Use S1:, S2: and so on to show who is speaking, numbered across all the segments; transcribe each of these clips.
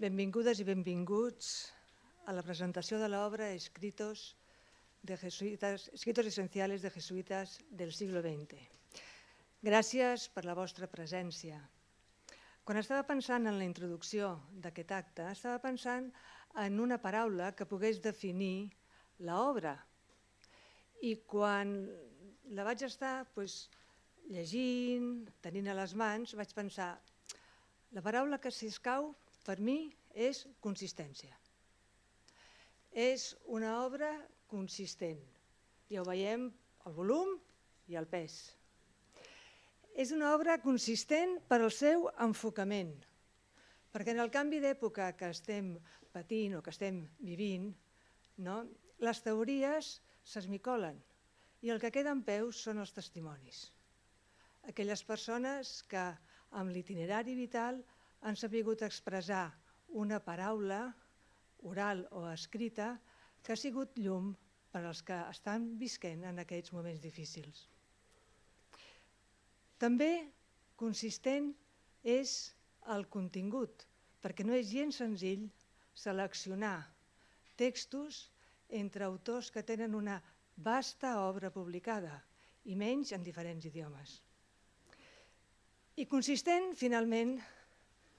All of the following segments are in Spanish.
S1: Benvingudes i benvinguts a la presentació de l'obra Escritos de Escritos esenciales de jesuïtes del siglo XX. Gràcies per la vostra presència. Quan estava pensant en la introducció d'aquest acte, estava pensant en una paraula que pogués definir l'obra. I quan la vaig estar doncs, llegint, tenint a les mans, vaig pensar la paraula que s'escau per mi és consistència. És una obra consistent. Ja ho veiem el volum i el pes. És una obra consistent per al seu enfocament, perquè en el canvi d'època que estem patint o que estem vivint, no, les teories s'esmicolen i el que queda en peus són els testimonis. Aquelles persones que amb l'itinerari vital han sabut expressar una paraula, oral o escrita, que ha sigut llum per als que estan visquent en aquests moments difícils. També consistent és el contingut, perquè no és gens senzill seleccionar textos entre autors que tenen una vasta obra publicada, i menys en diferents idiomes. I consistent, finalment,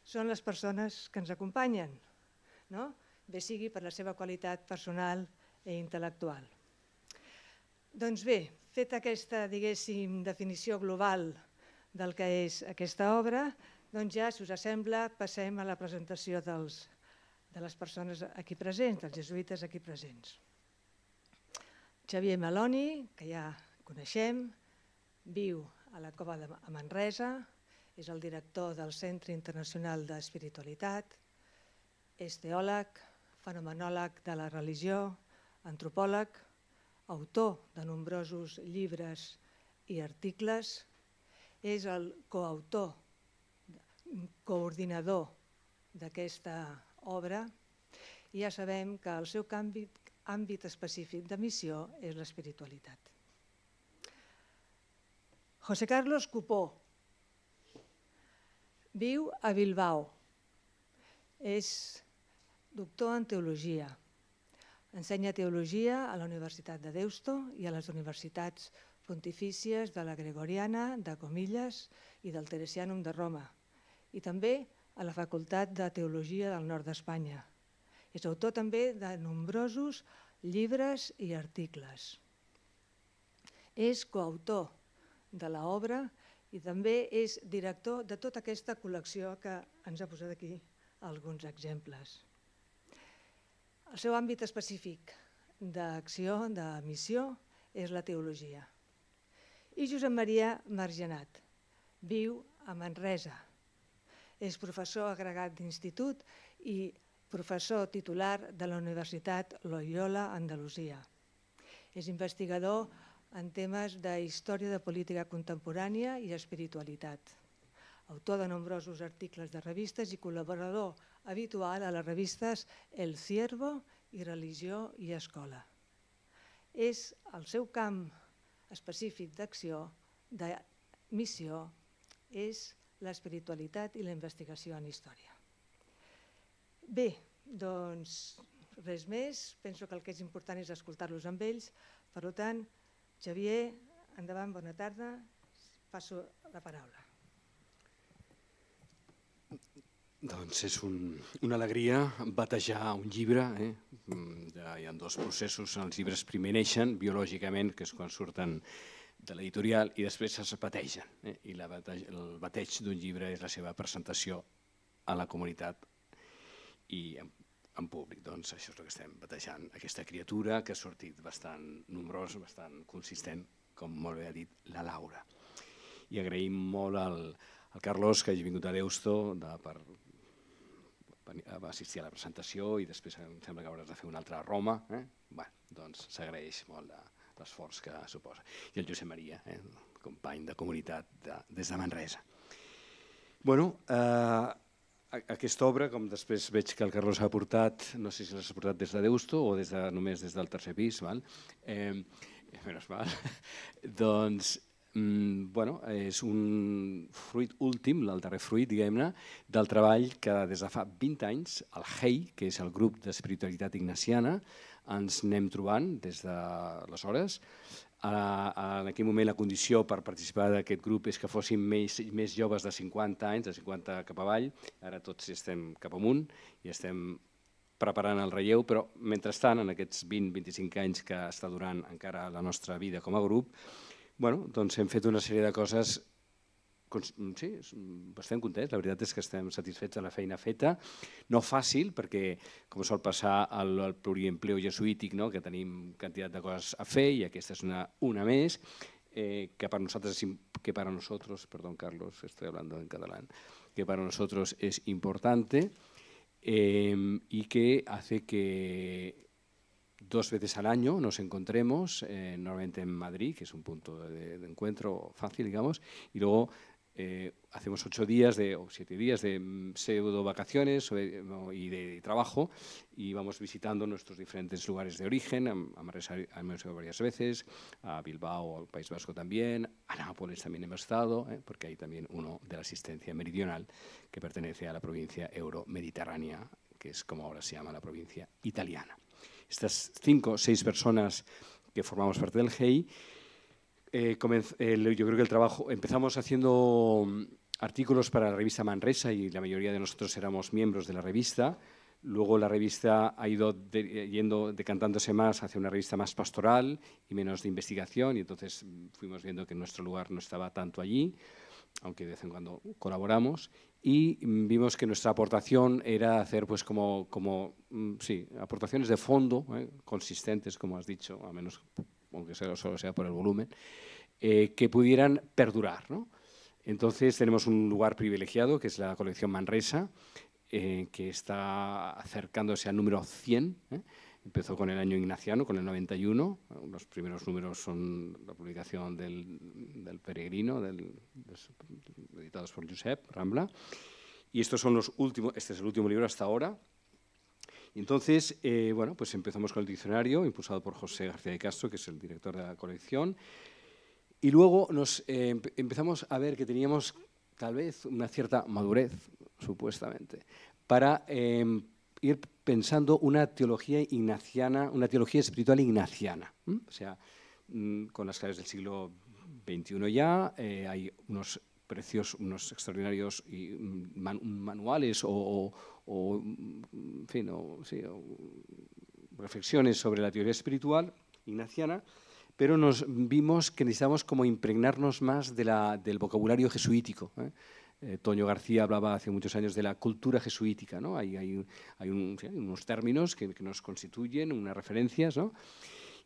S1: són les persones que ens acompanyen, no? bé sigui per la seva qualitat personal i e intel·lectual. Doncs bé, feta aquesta, diguéssim, definició global del que és aquesta obra, doncs ja, si us sembla, passem a la presentació dels, de les persones aquí presents, dels jesuïtes aquí presents. Xavier Meloni, que ja coneixem, viu a la cova de Manresa, és el director del Centre Internacional d'Espiritualitat, és teòleg, fenomenòleg de la religió, antropòleg, autor de nombrosos llibres i articles, és el coautor, coordinador d'aquesta obra i ja sabem que el seu àmbit, àmbit específic de missió és l'espiritualitat. José Carlos Cupó, Viu a Bilbao. És doctor en teologia. Ensenya teologia a la Universitat de Deusto i a les universitats pontifícies de la Gregoriana, de Comillas i del Teresianum de Roma, i també a la Facultat de Teologia del Nord d'Espanya. És autor també de nombrosos llibres i articles. És coautor de l'obra obra i també és director de tota aquesta col·lecció que ens ha posat aquí alguns exemples. El seu àmbit específic d'acció, de missió, és la teologia. I Josep Maria Margenat, viu a Manresa. És professor agregat d'institut i professor titular de la Universitat Loyola Andalusia. És investigador en temes de història de política contemporània i espiritualitat. Autor de nombrosos articles de revistes i col·laborador habitual a les revistes El Ciervo i Religió i Escola. És el seu camp específic d'acció, de missió, és l'espiritualitat i la investigació en història. Bé, doncs res més. Penso que el que és important és escoltar-los amb ells. Per tant, Xavier, endavant, bona tarda. Passo la paraula.
S2: Doncs és un, una alegria batejar un llibre. Eh? Mm, hi ha dos processos. Els llibres primer neixen biològicament, que és quan surten de l'editorial, i després es bategen. Eh? I la bateja, el bateig d'un llibre és la seva presentació a la comunitat i en públic. Doncs això és el que estem batejant, aquesta criatura que ha sortit bastant nombrosa, bastant consistent, com molt bé ha dit la Laura. I agraïm molt al, al Carlos, que hagi vingut a Deusto de, per, va assistir a la presentació i després em sembla que hauràs de fer una altra a Roma. Eh? Bé, doncs s'agraeix molt l'esforç que suposa. I el Josep Maria, eh? company de comunitat de, des de Manresa. Bueno, eh, aquesta obra, com després veig que el Carlos ha portat, no sé si l'has portat des de Deusto o des de, només des del tercer pis, val? Eh, menys mal, doncs Mm, bueno, és un fruit últim, el darrer fruit, diguem-ne, del treball que des de fa 20 anys el HEI, que és el grup d'espiritualitat ignaciana, ens anem trobant des d'aleshores, de en aquell moment la condició per participar d'aquest grup és que fossin més, més joves de 50 anys, de 50 cap avall, ara tots ja estem cap amunt i estem preparant el relleu, però mentrestant, en aquests 20-25 anys que està durant encara la nostra vida com a grup, bueno, doncs hem fet una sèrie de coses Mm, sí, estem mm, contents, la verdad es que estem satisfets de la feina feta. No fácil, porque como sol pasar al, pluriempleo jesuític, no? que tenim cantidad de cosas a fer i aquesta és una, una mes eh, que per nosaltres, que para nosotros, perdón Carlos, estoy hablando en catalán, que para nosotros es importante y em, que hace que dos veces al año nos encontremos, eh, normalmente en Madrid, que es un punto de encuentro fácil, digamos, y luego eh, hacemos ocho días de, o siete días de mm, pseudo vacaciones y de, trabajo y vamos visitando nuestros diferentes lugares de origen, a, a varias veces, a Bilbao, al País Vasco también, a Nápoles también hemos estado, eh, porque hay también uno de la asistencia meridional que pertenece a la provincia euromediterránea, que es como ahora se llama la provincia italiana. Estas cinco o seis personas que formamos parte del GEI eh, yo creo que el trabajo, empezamos haciendo mm, artículos para la revista Manresa y la mayoría de nosotros éramos miembros de la revista. Luego la revista ha ido eh, yendo decantándose más hacia una revista más pastoral y menos de investigación y entonces mm, fuimos viendo que nuestro lugar no estaba tanto allí, aunque de vez en cuando colaboramos y mm, vimos que nuestra aportación era hacer pues como, como sí, aportaciones de fondo, eh, consistentes, como has dicho, a menos aunque solo sea por el volumen, eh, que pudieran perdurar. Entonces tenemos un lugar privilegiado, que es la colección Manresa, eh, que está acercándose al número 100. ¿eh? Empezó con el año ignaciano, con el 91. Los primeros números son la publicación del, Peregrino, del, editados por Giuseppe Rambla. Y estos son los últimos, este es el último libro hasta ahora, entonces, eh, bueno, pues empezamos con el diccionario, impulsado por José García de Castro, que es el director de la colección, y luego nos eh, empezamos a ver que teníamos tal vez una cierta madurez, supuestamente, para em, ir pensando una teología ignaciana, una teología espiritual ignaciana. O sea, mm, con las claves del siglo XXI ya eh, hay unos precios, unos extraordinarios y, mm, manuales o o, reflexiones sobre la teoría espiritual ignaciana, pero nos vimos que necesitábamos como impregnarnos más de la, del vocabulario jesuítico. ¿eh? Eh, Toño García hablaba hace muchos años de la cultura jesuítica, ¿no? Hay, hay, hay, unos términos que, nos constituyen, unas referencias,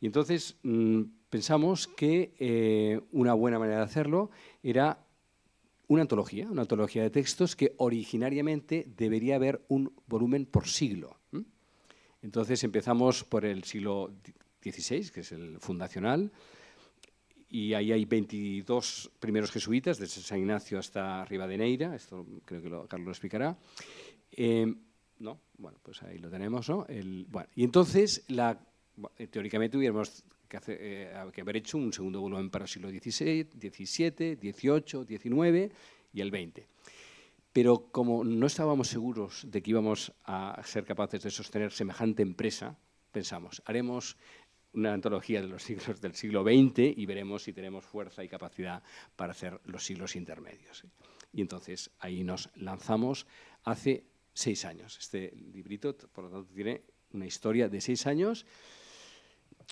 S2: Y entonces mm, pensamos que eh, una buena manera de hacerlo era una antología, una antología de textos que originariamente debería haber un volumen por siglo. Entonces empezamos por el siglo XVI, que es el fundacional, y ahí hay 22 primeros jesuitas, desde San Ignacio hasta Rivadeneira, esto creo que Carlos lo explicará. Em, ¿no? Bueno, pues ahí lo tenemos, ¿no? y entonces, la, teóricamente hubiéramos eh, que, haber hecho un segundo volumen para el siglo XVI, XVII, XVIII, XIX y el XX. Pero como no estábamos seguros de que íbamos a ser capaces de sostener semejante empresa, pensamos, haremos una antología de los siglos del siglo XX y veremos si tenemos fuerza y capacidad para hacer los siglos intermedios. Y entonces ahí nos lanzamos hace seis años. Este librito, por lo tanto, tiene una historia de seis años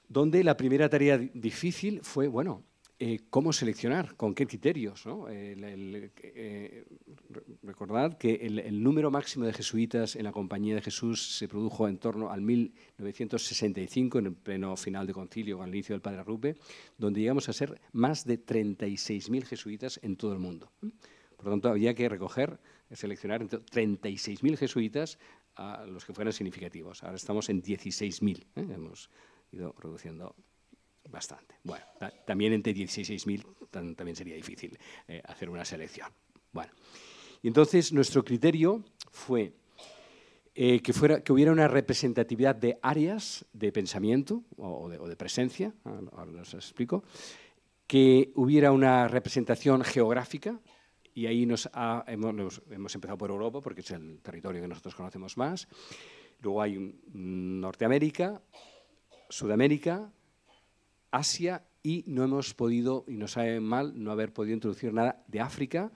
S2: donde la primera tarea difícil fue, bueno, eh, cómo seleccionar, con qué criterios. Eh, recordad que el, número máximo de jesuitas en la Compañía de Jesús se produjo en torno al 1965, en el pleno final de concilio, al inicio del Padre Rupe, donde llegamos a ser más de 36.000 jesuitas en todo el mundo. Por lo tanto, había que recoger, seleccionar entre 36.000 jesuitas a los que fueran significativos. Ahora estamos en 16.000. ¿eh? ido reduciendo bastante. Bueno, también entre 16.000 también sería difícil eh, hacer una selección. Bueno, y entonces nuestro criterio fue eh, que, fuera, que hubiera una representatividad de áreas de pensamiento o, de, presencia, ahora os explico, que hubiera una representación geográfica, y ahí nos hemos, empezado por Europa, porque es el territorio que nosotros conocemos más, luego hay Norteamérica, Sudamérica, Asia y no hemos podido, y no sabe mal no haber podido introducir nada de África,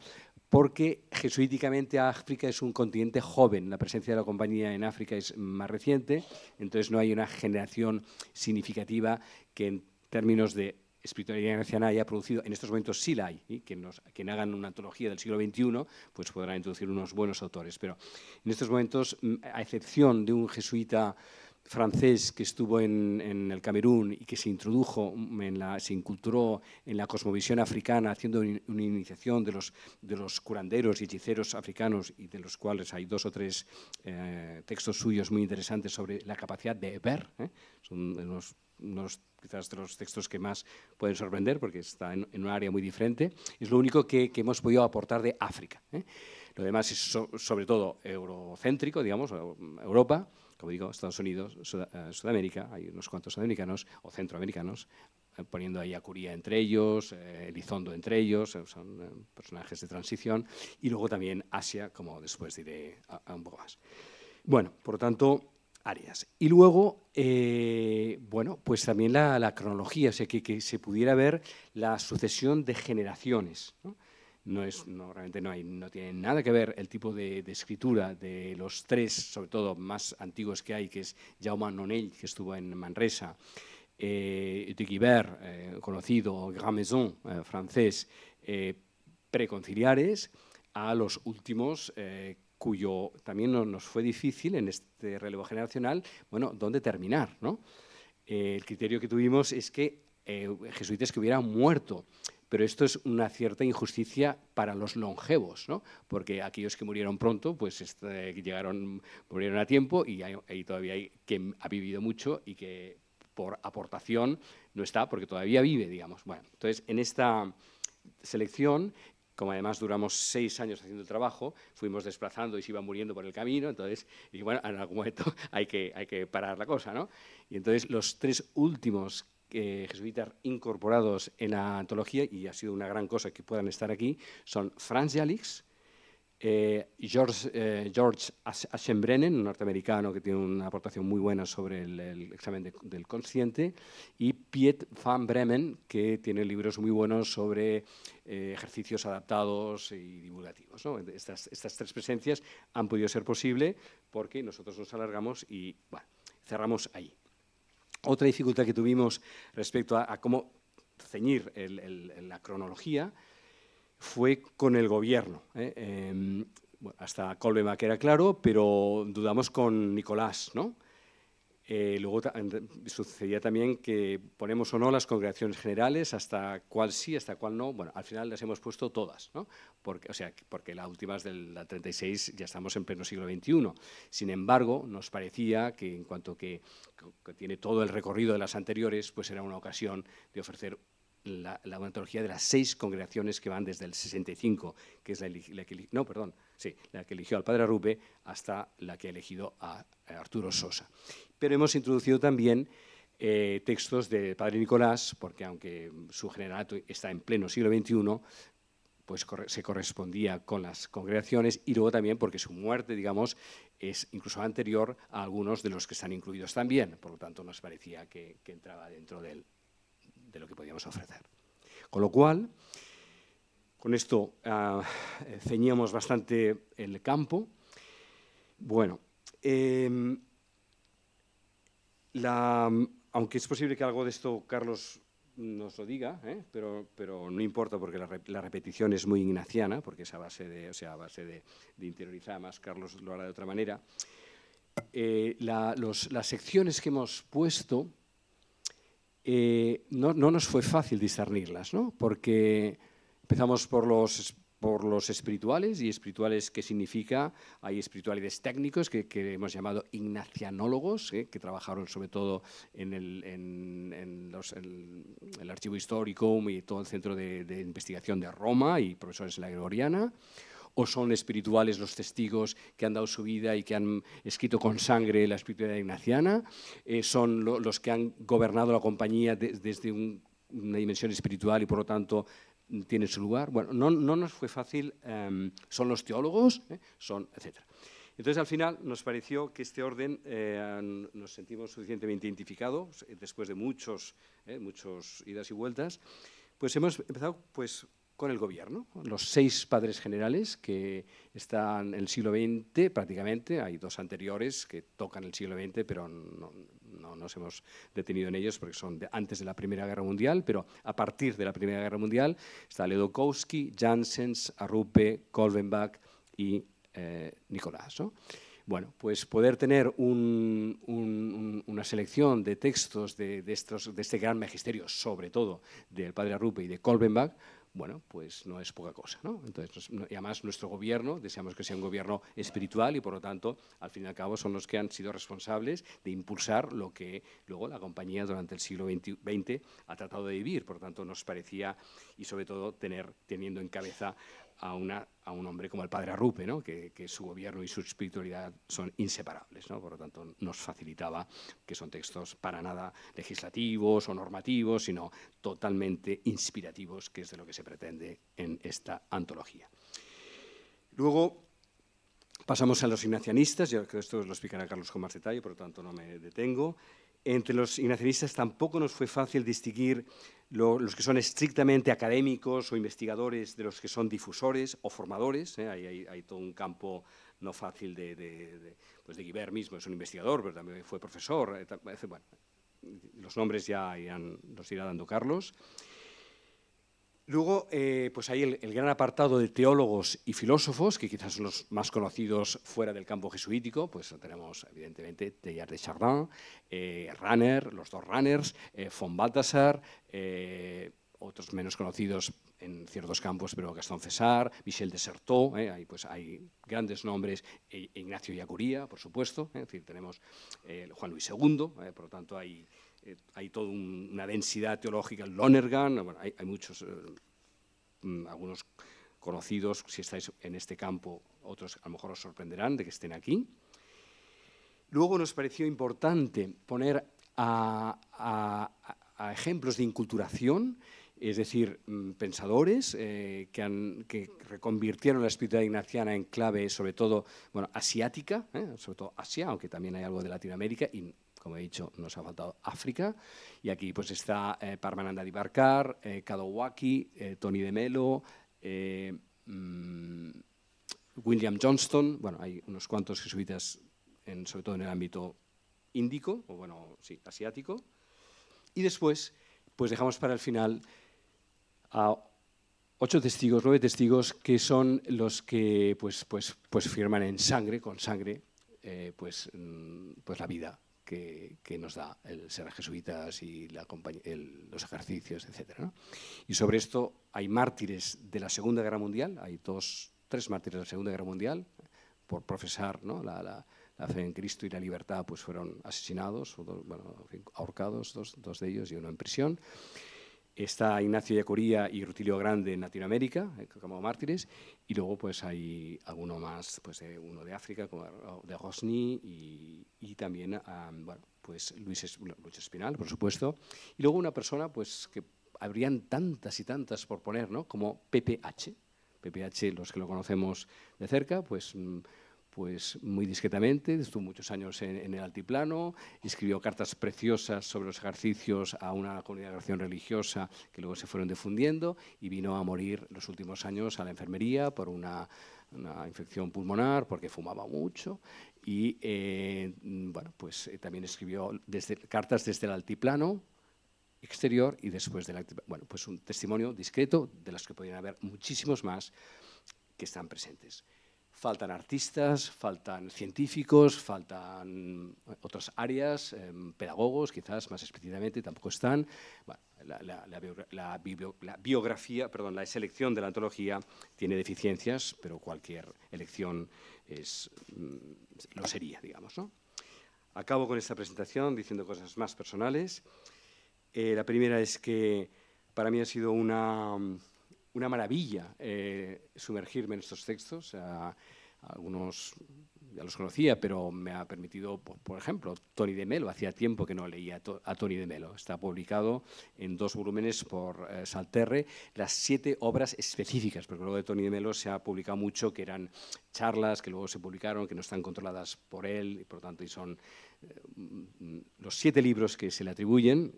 S2: porque jesuíticamente África es un continente joven, la presencia de la compañía en África es más reciente, entonces no hay una generación significativa que en términos de espiritualidad anciana haya producido, en estos momentos sí la hay, y que nos, hagan una antología del siglo XXI, pues podrán introducir unos buenos autores, pero en estos momentos, mm, a excepción de un jesuita francés que estuvo en, el Camerún y que se introdujo, mm, en la, se inculturó en la cosmovisión africana, haciendo una iniciación de los, curanderos y hechiceros africanos, y de los cuales hay dos o tres eh, textos suyos muy interesantes sobre la capacidad de ver. ¿eh? Son quizás de los textos que más pueden sorprender, porque está en, un área muy diferente. Es lo único que, hemos podido aportar de África. ¿eh? Lo demás es sobre todo eurocéntrico, digamos, mm, Europa como digo, Estados Unidos, eh, Sudamérica, hay unos cuantos sudamericanos o centroamericanos, eh, poniendo ahí a Curía entre ellos, eh, Elizondo entre ellos, son personajes de transición, y luego también Asia, como después diré a, un poco más. Bueno, por lo tanto, áreas. Y luego, bueno, pues también la, cronología, o sea, que, se pudiera ver la sucesión de generaciones. ¿no? no es, realmente no, hay, no tiene nada que ver el tipo de, escritura de los tres, sobre todo más antiguos que hay, que es Jaume Nonell, que estuvo en Manresa, eh, de Guibert, eh, conocido, Grand eh, francés, eh, preconciliares, a los últimos cuyo también nos fue difícil en este relevo generacional, bueno, dónde terminar, ¿no? el criterio que tuvimos es que jesuitas que hubieran muerto, pero esto es una cierta injusticia para los longevos, ¿no? porque aquellos que murieron pronto, pues este, llegaron, murieron a tiempo y hay, todavía hay quien ha vivido mucho y que por aportación no está, porque todavía vive, digamos. Bueno, entonces, en esta selección, como además duramos seis años haciendo el trabajo, fuimos desplazando y se iba muriendo por el camino, entonces, y bueno, en algún momento hay que, hay que parar la cosa, ¿no? Y entonces los tres últimos eh, jesuitas incorporados en la antología, y ha sido una gran cosa que puedan estar aquí, son Franz Jalix, eh, George, eh, un norteamericano que tiene una aportación muy buena sobre el, examen del consciente, y Piet van Bremen, que tiene libros muy buenos sobre eh, ejercicios adaptados y divulgativos. ¿no? Estas, estas, tres presencias han podido ser posible porque nosotros nos alargamos y bueno, cerramos ahí. Otra dificultad que tuvimos respecto a, cómo ceñir la cronología fue con el gobierno. ¿eh? Em, hasta Colbema que era claro, pero dudamos con Nicolás, ¿no? Eh, luego sucedía también que ponemos o no las congregaciones generales, hasta cuál sí, hasta cuál no. Bueno, al final las hemos puesto todas, ¿no? Porque, o sea, porque la última es de la 36, ya estamos en pleno siglo XXI. Sin embargo, nos parecía que en cuanto que, tiene todo el recorrido de las anteriores, pues era una ocasión de ofrecer la, la antología de las seis congregaciones que van desde el 65, que es la, la no, perdón, sí, la que eligió al padre Rupe hasta la que ha elegido a, Arturo Sosa. Pero hemos introducido también eh, textos de padre Nicolás, porque aunque su generato está en pleno siglo XXI, pues se correspondía con las congregaciones y luego también porque su muerte, digamos, es incluso anterior a algunos de los que están incluidos también. Por lo tanto, nos parecía que, entraba dentro de lo que podíamos ofrecer. Con lo cual, con esto ah, eh, ceñíamos bastante el campo. Bueno, em, aunque es posible que algo de esto Carlos nos lo diga, ¿eh? pero, no importa porque la, repetición es muy ignaciana, porque es a base de, o base de, interiorizar, más Carlos lo hará de otra manera. Eh, las secciones que hemos puesto no, nos fue fácil discernirlas, ¿no? porque Empezamos por los, por los espirituales, y espirituales qué significa, hay espirituales técnicos que, hemos llamado ignacianólogos, ¿eh? que trabajaron sobre todo en el, archivo histórico y todo el centro de, investigación de Roma y profesores en la Gregoriana o son espirituales los testigos que han dado su vida y que han escrito con sangre la espiritualidad ignaciana, eh, son los que han gobernado la compañía desde una dimensión espiritual y por lo tanto tiene su lugar. Bueno, no, no nos fue fácil, em, son los teólogos, ¿eh? son, etc. Entonces, al final, nos pareció que este orden em, nos sentimos suficientemente identificados, eh, después de muchos, ¿eh? muchos idas y vueltas, pues hemos empezado pues, con el gobierno, los seis padres generales que están en el siglo XX prácticamente, hay dos anteriores que tocan el siglo XX, pero no, no nos hemos detenido en ellos porque son de antes de la Primera Guerra Mundial, pero a partir de la Primera Guerra Mundial está Ledokowski, Janssens, Arrupe, Kolbenbach y eh, Nicolás. Bueno, pues poder tener una selección de textos de, este gran magisterio, sobre todo del padre Arrupe y de Kolbenbach, bueno, pues no es poca cosa. ¿no? Entonces, y además nuestro gobierno, deseamos que sea un gobierno espiritual y por lo tanto, al fin y al cabo, son los que han sido responsables de impulsar lo que luego la compañía durante el siglo XX ha tratado de vivir. Por lo tanto, nos parecía, y sobre todo tener, teniendo en cabeza a, un hombre como el padre Arrupe, que, su gobierno y su espiritualidad son inseparables. Por lo tanto, nos facilitaba que son textos para nada legislativos o normativos, sino totalmente inspirativos, que es de lo que se pretende en esta antología. Luego, Pasamos a los ignacianistas, yo creo que esto lo explicará Carlos con más detalle, por lo tanto no me detengo entre los ignacionistas tampoco nos fue fácil distinguir los que son estrictamente académicos o investigadores de los que son difusores o formadores. ¿eh? Hay, todo un campo no fácil de, pues de Guibert mismo, es un investigador, pero también fue profesor. Eh, los nombres ya los irá dando Carlos. Luego, eh, pues hay el, gran apartado de teólogos y filósofos, que quizás son los más conocidos fuera del campo jesuítico, pues tenemos evidentemente Teilhard de Chardin, eh, Runner, los dos Runners, eh, von Baltasar, eh, otros menos conocidos en ciertos campos, pero Gastón César, Michel Desertó, eh, hay, pues, hay grandes nombres, e, Ignacio Yacuría, por supuesto, es decir, tenemos Juan Luis II, por lo tanto hay eh, hay toda una densidad teológica en Lonergan, hay, muchos, eh, mm, algunos conocidos, si estáis en este campo, otros a lo mejor os sorprenderán de que estén aquí. Luego nos pareció importante poner a, ejemplos de inculturación, es decir, mm, pensadores eh, que, han, que, reconvirtieron la espiritualidad ignaciana en clave, sobre todo bueno, asiática, sobre todo Asia, aunque también hay algo de Latinoamérica, y como he dicho, nos ha faltado África. Y aquí pues está Parmananda Dibarkar, eh, eh Kadowaki, eh, Tony de Melo, eh, mm, William Johnston. Bueno, hay unos cuantos jesuitas, en, sobre todo en el ámbito índico, o bueno, sí, asiático. Y después, pues dejamos para el final a ocho testigos, nueve testigos, que son los que pues, pues, pues firman en sangre, con sangre, pues, mm, pues la vida que, nos da el ser jesuitas y la los ejercicios, etc. Y sobre esto hay mártires de la Segunda Guerra Mundial, hay dos, tres mártires de la Segunda Guerra Mundial, por profesar la, fe en Cristo y la libertad, pues fueron asesinados, o ahorcados, dos, dos de ellos y uno en prisión está Ignacio Yacuría y Rutilio Grande en Latinoamérica, eh, como mártires, y luego pues hay alguno más, pues uno de África, como de Rosny, y, también bueno, pues Luis, Luis, Espinal, por supuesto, y luego una persona pues que habrían tantas y tantas por poner, ¿no? Como PPH, PPH, los que lo conocemos de cerca, pues mm, pues muy discretamente, estuvo muchos años en, el altiplano, escribió cartas preciosas sobre los ejercicios a una congregación religiosa que luego se fueron difundiendo y vino a morir los últimos años a la enfermería por una, infección pulmonar, porque fumaba mucho. Y eh, bueno, pues eh, también escribió cartas desde el altiplano, exterior y después del bueno pues un testimonio discreto de los que podrían haber muchísimos más que están presentes. Faltan artistas, faltan científicos, faltan eh, otras áreas, em, pedagogos quizás más específicamente tampoco están. la, la, biografía, perdón, la selección de la antología tiene deficiencias, pero cualquier elección es, mm, lo sería, digamos. Acabo con esta presentación diciendo cosas más personales. Eh, la primera es que para mí ha sido una una maravilla eh, sumergirme en estos textos. algunos ya los conocía, pero me ha permitido, por, ejemplo, Tony de Melo. Hacía tiempo que no leía a Tony de Melo. Está publicado en dos volúmenes por eh, Salterre, las siete obras específicas, porque luego de Tony de Melo se ha publicado mucho, que eran charlas que luego se publicaron, que no están controladas por él, y por lo tanto son eh, mm, mm, los siete libros que se le atribuyen,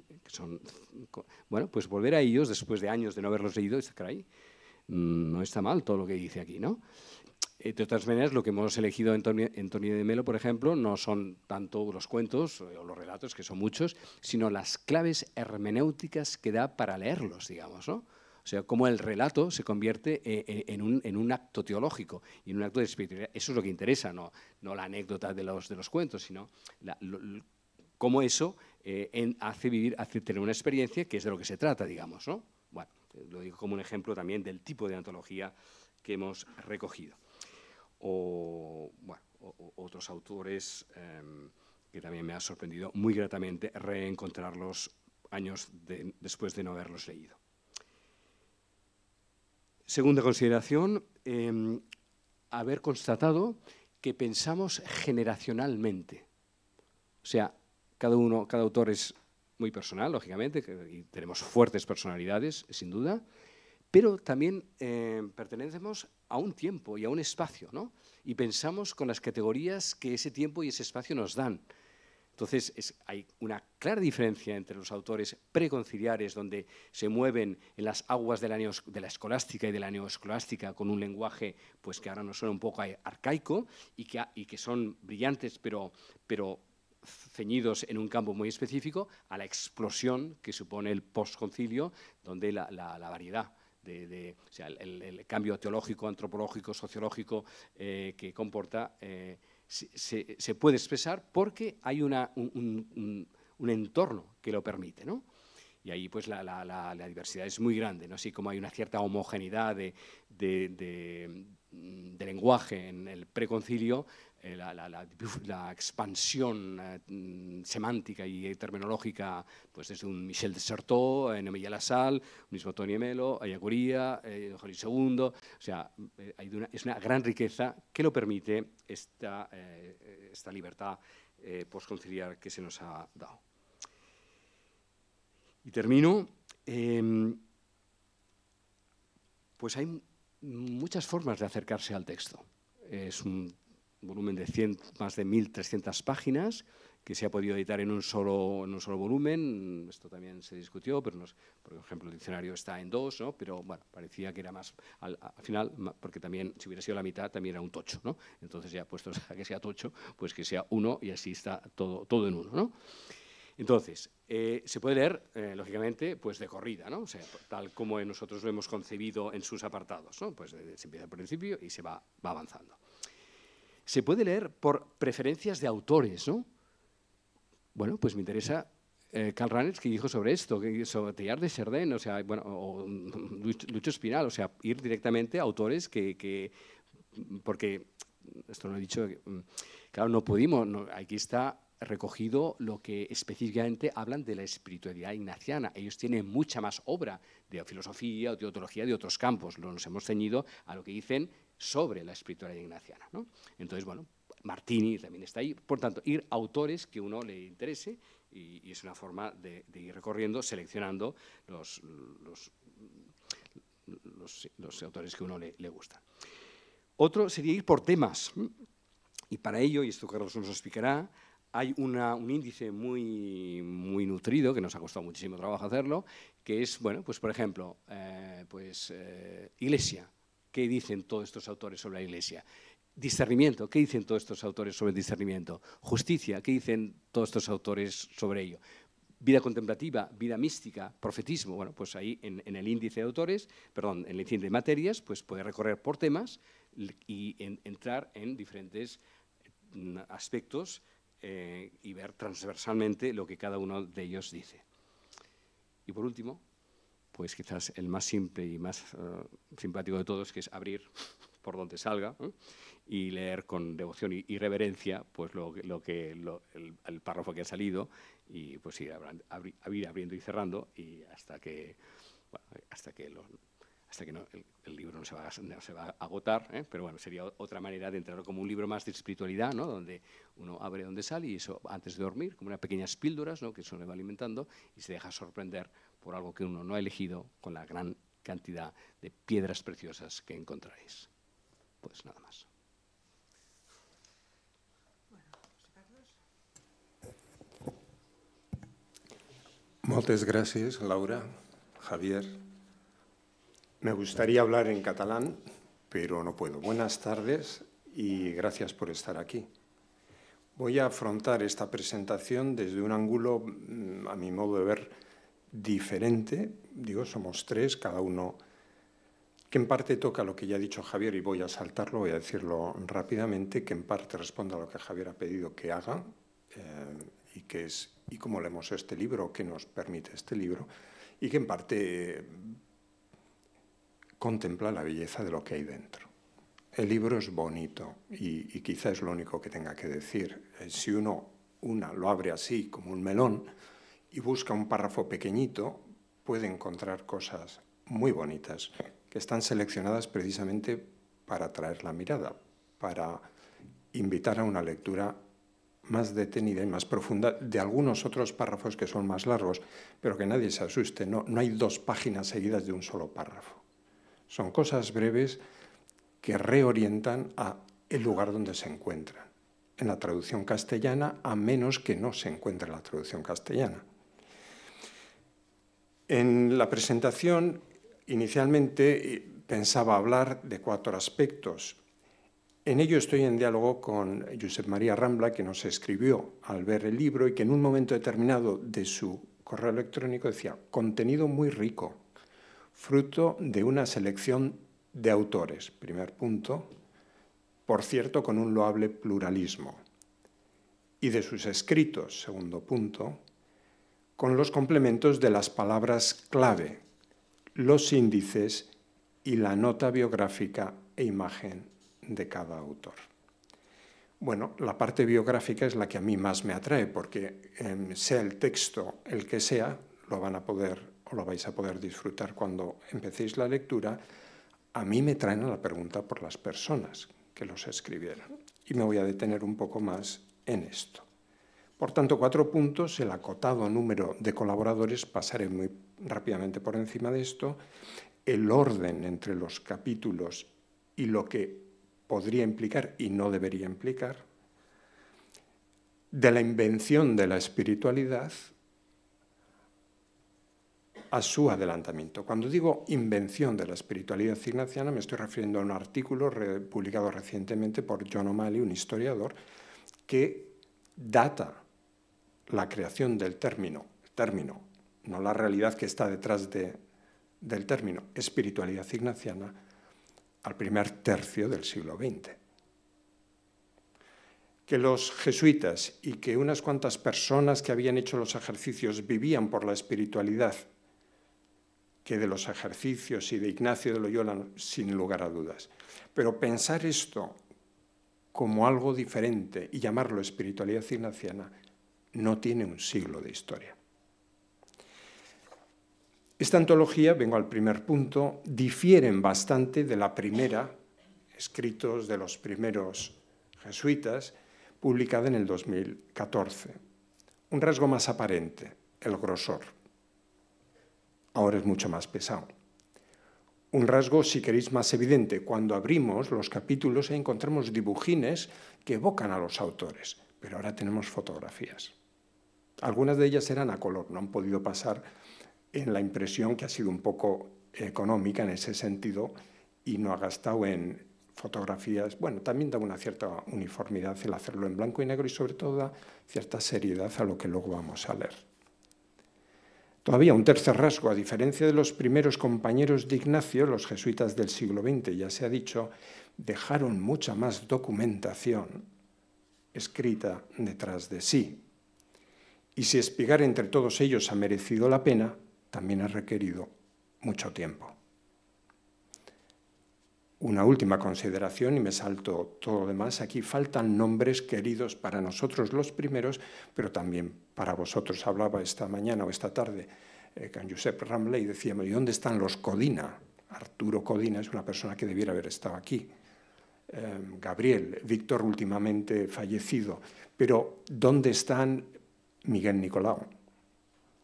S2: bueno, pues volver a ellos después de años de no haberlos leído, caray, mm, no está mal todo lo que dice aquí, ¿no? Eh, de otras maneras, lo que hemos elegido en Antonio de Melo, por ejemplo, no son tanto los cuentos eh, o los relatos, que son muchos, sino las claves hermenéuticas que da para leerlos, digamos, ¿no? O sea, cómo el relato se convierte eh, en un, acto teológico y en un acto de espiritualidad. Eso es lo que interesa, no, no la anécdota de los, de los cuentos, sino cómo eso eh, en, hace vivir, hace tener una experiencia que es de lo que se trata, digamos. ¿no? Bueno, eh, lo digo como un ejemplo también del tipo de antología que hemos recogido. O, otros autores em, que también me ha sorprendido muy gratamente reencontrarlos años después de no haberlos leído. Segunda consideración, em, haber constatado que pensamos generacionalmente. O sea, cada uno, cada autor es muy personal, lógicamente, y tenemos fuertes personalidades, sin duda, pero también eh, pertenecemos a un tiempo y a un espacio, ¿no? Y pensamos con las categorías que ese tiempo y ese espacio nos dan. Entonces, es, hay una clara diferencia entre los autores preconciliares, donde se mueven en las aguas de la, de la escolástica y de la neoescolástica con un lenguaje pues, que ahora nos suena un poco arcaico y que, y que son brillantes, pero, pero ceñidos en un campo muy específico, a la explosión que supone el postconcilio, donde la, variedad de, el, cambio teológico, antropológico, sociológico eh, que comporta, eh, se, puede expresar porque hay un, entorno que lo permite. Y ahí pues la, diversidad es muy grande, así como hay una cierta homogeneidad de mm, lenguaje en el preconcilio, eh, la, expansión eh, semántica y terminológica pues desde un Michel de Certeau, eh, Nemilla Lassalle, mismo Tony Melo, Ayacuría, eh, II, o sea, hay es una gran riqueza que lo permite esta, libertad eh, postconciliar que se nos ha dado. Y termino, em, pues hay muchas formas de acercarse al texto. Es un volumen de más de 1.300 páginas, que se ha podido editar en un solo, un solo volumen. Esto también se discutió, pero por ejemplo el diccionario está en dos, ¿no? pero bueno, parecía que era más al, final, porque también si hubiera sido la mitad también era un tocho. ¿no? Entonces ya puesto a que sea tocho, pues que sea uno y así está todo, todo en uno. ¿no? Entonces, eh, se puede leer, eh, lógicamente, pues de corrida, ¿no? O sea, tal como nosotros lo hemos concebido en sus apartados, ¿no? Pues eh, se empieza al principio y se va, va avanzando se puede leer por preferencias de autores, ¿no? Bueno, pues me interesa Carl eh, Karl que dijo sobre esto, que, sobre de Chardin, o sea, bueno, Lucho Espinal, o sea, ir directamente a autores que, porque, esto lo he dicho, mm, claro, no pudimos, aquí está recogido lo que específicamente hablan de la espiritualidad ignaciana. Ellos tienen mucha más obra de filosofía o teología de otros campos. Nos hemos ceñido a lo que dicen sobre la espiritualidad ignaciana. ¿no? Entonces, bueno, Martini también está ahí. Por tanto, ir a autores que uno le interese y, es una forma de, ir recorriendo, seleccionando los, los, autores que uno le, gusta. Otro sería ir por temas. Y para ello, y esto Carlos nos explicará, hay una, un índice muy, muy nutrido, que nos ha costado muchísimo trabajo hacerlo, que es, bueno, pues por ejemplo, eh, pues eh, iglesia, ¿Qué dicen todos estos autores sobre la Iglesia? Discernimiento, ¿qué dicen todos estos autores sobre el discernimiento? Justicia, ¿qué dicen todos estos autores sobre ello? Vida contemplativa, vida mística, profetismo, bueno, pues ahí en, el índice de autores, perdón, en el índice de materias, pues puede recorrer por temas y entrar en diferentes mm, aspectos eh, y ver transversalmente lo que cada uno de ellos dice. Y por último, pues quizás el más simple y más eh, simpático de todos, que es abrir por donde salga y leer con devoción y, reverencia pues lo, que el, párrafo que ha salido y pues ir, abriendo y cerrando y hasta que hasta que hasta que el, libro no se va, a, se va a agotar, ¿eh? pero bueno, sería otra manera de entrar como un libro más de espiritualidad, donde uno abre donde sale y eso antes de dormir, como unas pequeñas píldoras ¿no? que eso le va alimentando y se deja sorprender por algo que uno no ha elegido con la gran cantidad de piedras preciosas que encontraréis.
S3: Pues nada más. muchas gracias, Laura, Javier. Me gustaría hablar en catalán, pero no puedo. Buenas tardes y gracias por estar aquí. Voy a afrontar esta presentación desde un ángulo, mm, a mi modo de ver, diferente, digo, somos tres, cada uno que en parte toca lo que ya ha dicho Javier y voy a saltarlo, voy a decirlo rápidamente, que en parte responda a lo que Javier ha pedido que haga eh, y que es y cómo leemos este libro, qué nos permite este libro y que en parte contempla la belleza de lo que hay dentro. El libro es bonito y, quizá es lo único que tenga que decir. Eh, si uno una lo abre así como un melón, y busca un párrafo pequeñito, puede encontrar cosas muy bonitas que están seleccionadas precisamente para atraer la mirada, para invitar a una lectura más detenida y más profunda de algunos otros párrafos que son más largos, pero que nadie se asuste, no, no hay dos páginas seguidas de un solo párrafo. Son cosas breves que reorientan a el lugar donde se encuentran. En la traducción castellana, a menos que no se encuentre en la traducción castellana. En la presentación, inicialmente eh, pensaba hablar de cuatro aspectos. En ello estoy en diálogo con Josep María Rambla, que nos escribió al ver el libro y que en un momento determinado de su correo electrónico decía, contenido muy rico, fruto de una selección de autores, primer punto, por cierto, con un loable pluralismo, y de sus escritos, segundo punto, con los complementos de las palabras clave, los índices y la nota biográfica e imagen de cada autor. Bueno, la parte biográfica es la que a mí más me atrae, porque em, sea el texto el que sea, lo van a poder o lo vais a poder disfrutar cuando empecéis la lectura, a mí me traen a la pregunta por las personas que los escribieron. Y me voy a detener un poco más en esto. Por tanto, cuatro puntos, el acotado número de colaboradores, pasaré muy rápidamente por encima de esto, el orden entre los capítulos y lo que podría implicar y no debería implicar, de la invención de la espiritualidad a su adelantamiento. Cuando digo invención de la espiritualidad ignaciana me estoy refiriendo a un artículo publicado recientemente por John O'Malley, un historiador, que data la creación del término, término, no la realidad que está detrás de, del término espiritualidad ignaciana, al primer tercio del siglo XX. Que los jesuitas y que unas cuantas personas que habían hecho los ejercicios vivían por la espiritualidad, que de los ejercicios y de Ignacio de Loyola, sin lugar a dudas. Pero pensar esto como algo diferente y llamarlo espiritualidad ignaciana no tiene un siglo de historia. Esta antología, vengo al primer punto, difieren bastante de la primera, escritos de los primeros jesuitas, publicada en el 2014. Un rasgo más aparente, el grosor. Ahora es mucho más pesado. Un rasgo, si queréis, más evidente. Cuando abrimos los capítulos encontramos dibujines que evocan a los autores, pero ahora tenemos fotografías. Algunas de ellas eran a color, no han podido pasar en la impresión que ha sido un poco económica en ese sentido y no ha gastado en fotografías. Bueno, también da una cierta uniformidad el hacerlo en blanco y negro y sobre todo da cierta seriedad a lo que luego vamos a leer. Todavía un tercer rasgo, a diferencia de los primeros compañeros de Ignacio, los jesuitas del siglo XX, ya se ha dicho, dejaron mucha más documentación escrita detrás de sí, y si espigar entre todos ellos ha merecido la pena, también ha requerido mucho tiempo. Una última consideración, y me salto todo lo demás, aquí faltan nombres queridos para nosotros los primeros, pero también para vosotros. Hablaba esta mañana o esta tarde eh, con Josep Ramley y decíamos, ¿y dónde están los Codina? Arturo Codina es una persona que debiera haber estado aquí. Eh, Gabriel, Víctor últimamente fallecido, pero ¿dónde están Miguel Nicolau,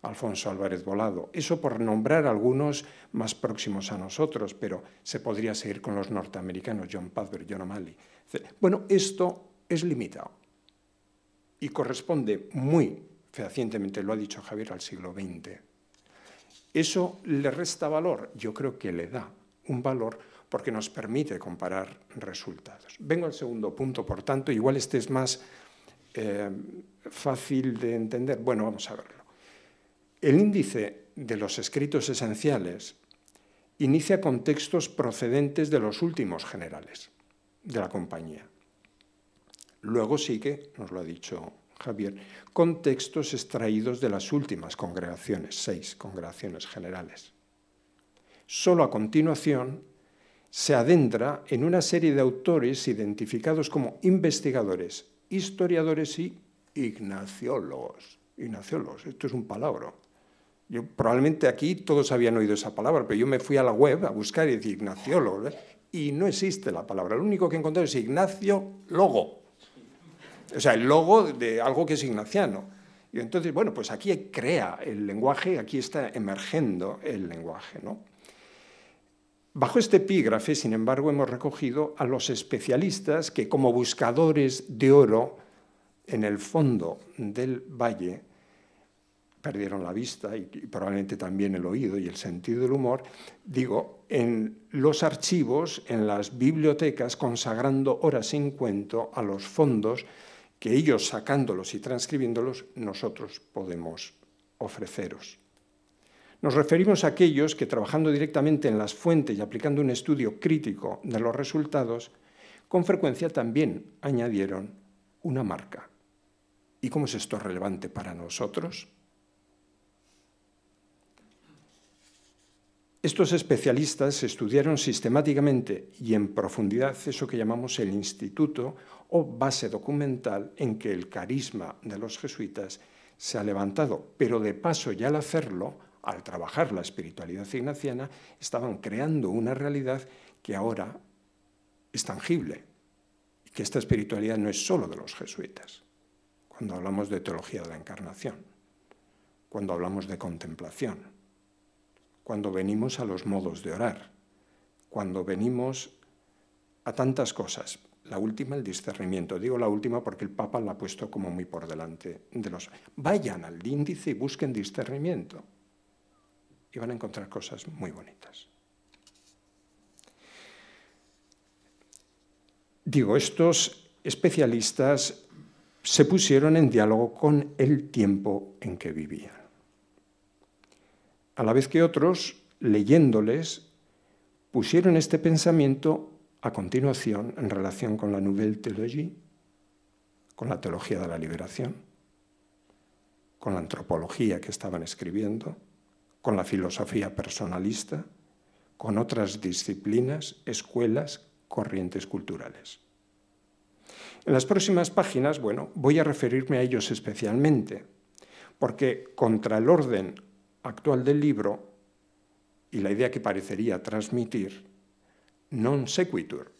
S3: Alfonso Álvarez Volado. Eso por nombrar algunos más próximos a nosotros, pero se podría seguir con los norteamericanos, John Padver, John O'Malley. Bueno, esto es limitado y corresponde muy fehacientemente, lo ha dicho Javier, al siglo XX. Eso le resta valor, yo creo que le da un valor porque nos permite comparar resultados. Vengo al segundo punto, por tanto, igual este es más eh, fácil de entender. Bueno, vamos a verlo. El índice de los escritos esenciales inicia con textos procedentes de los últimos generales de la compañía. Luego sigue, nos lo ha dicho Javier, con textos extraídos de las últimas congregaciones, seis congregaciones generales. Solo a continuación se adentra en una serie de autores identificados como investigadores historiadores y ignaciólogos. Ignaciólogos, esto es un palabra. Yo, probablemente aquí todos habían oído esa palabra, pero yo me fui a la web a buscar y decir ignaciólogos, ¿eh? y no existe la palabra. Lo único que encontré es Ignacio Logo. O sea, el logo de algo que es ignaciano. Y entonces, bueno, pues aquí crea el lenguaje, aquí está emergiendo el lenguaje, ¿no? Bajo este epígrafe, sin embargo, hemos recogido a los especialistas que como buscadores de oro en el fondo del valle perdieron la vista y, probablemente también el oído y el sentido del humor, digo, en los archivos, en las bibliotecas, consagrando horas sin cuento a los fondos que ellos sacándolos y transcribiéndolos nosotros podemos ofreceros. Nos referimos a aquellos que, trabajando directamente en las fuentes y aplicando un estudio crítico de los resultados, con frecuencia también añadieron una marca. ¿Y cómo es esto relevante para nosotros? Estos especialistas estudiaron sistemáticamente y en profundidad eso que llamamos el instituto o base documental en que el carisma de los jesuitas se ha levantado, pero de paso y al hacerlo al trabajar la espiritualidad ignaciana, estaban creando una realidad que ahora es tangible, y que esta espiritualidad no es solo de los jesuitas, cuando hablamos de teología de la encarnación, cuando hablamos de contemplación, cuando venimos a los modos de orar, cuando venimos a tantas cosas, la última, el discernimiento. Digo la última porque el Papa la ha puesto como muy por delante de los... Vayan al índice y busquen discernimiento y van a encontrar cosas muy bonitas. Digo, estos especialistas se pusieron en diálogo con el tiempo en que vivían. A la vez que otros, leyéndoles, pusieron este pensamiento a continuación en relación con la Nouvelle Théologie, con la teología de la liberación, con la antropología que estaban escribiendo, con la filosofía personalista, con otras disciplinas, escuelas, corrientes culturales. En las próximas páginas, bueno, voy a referirme a ellos especialmente, porque contra el orden actual del libro y la idea que parecería transmitir, non sequitur,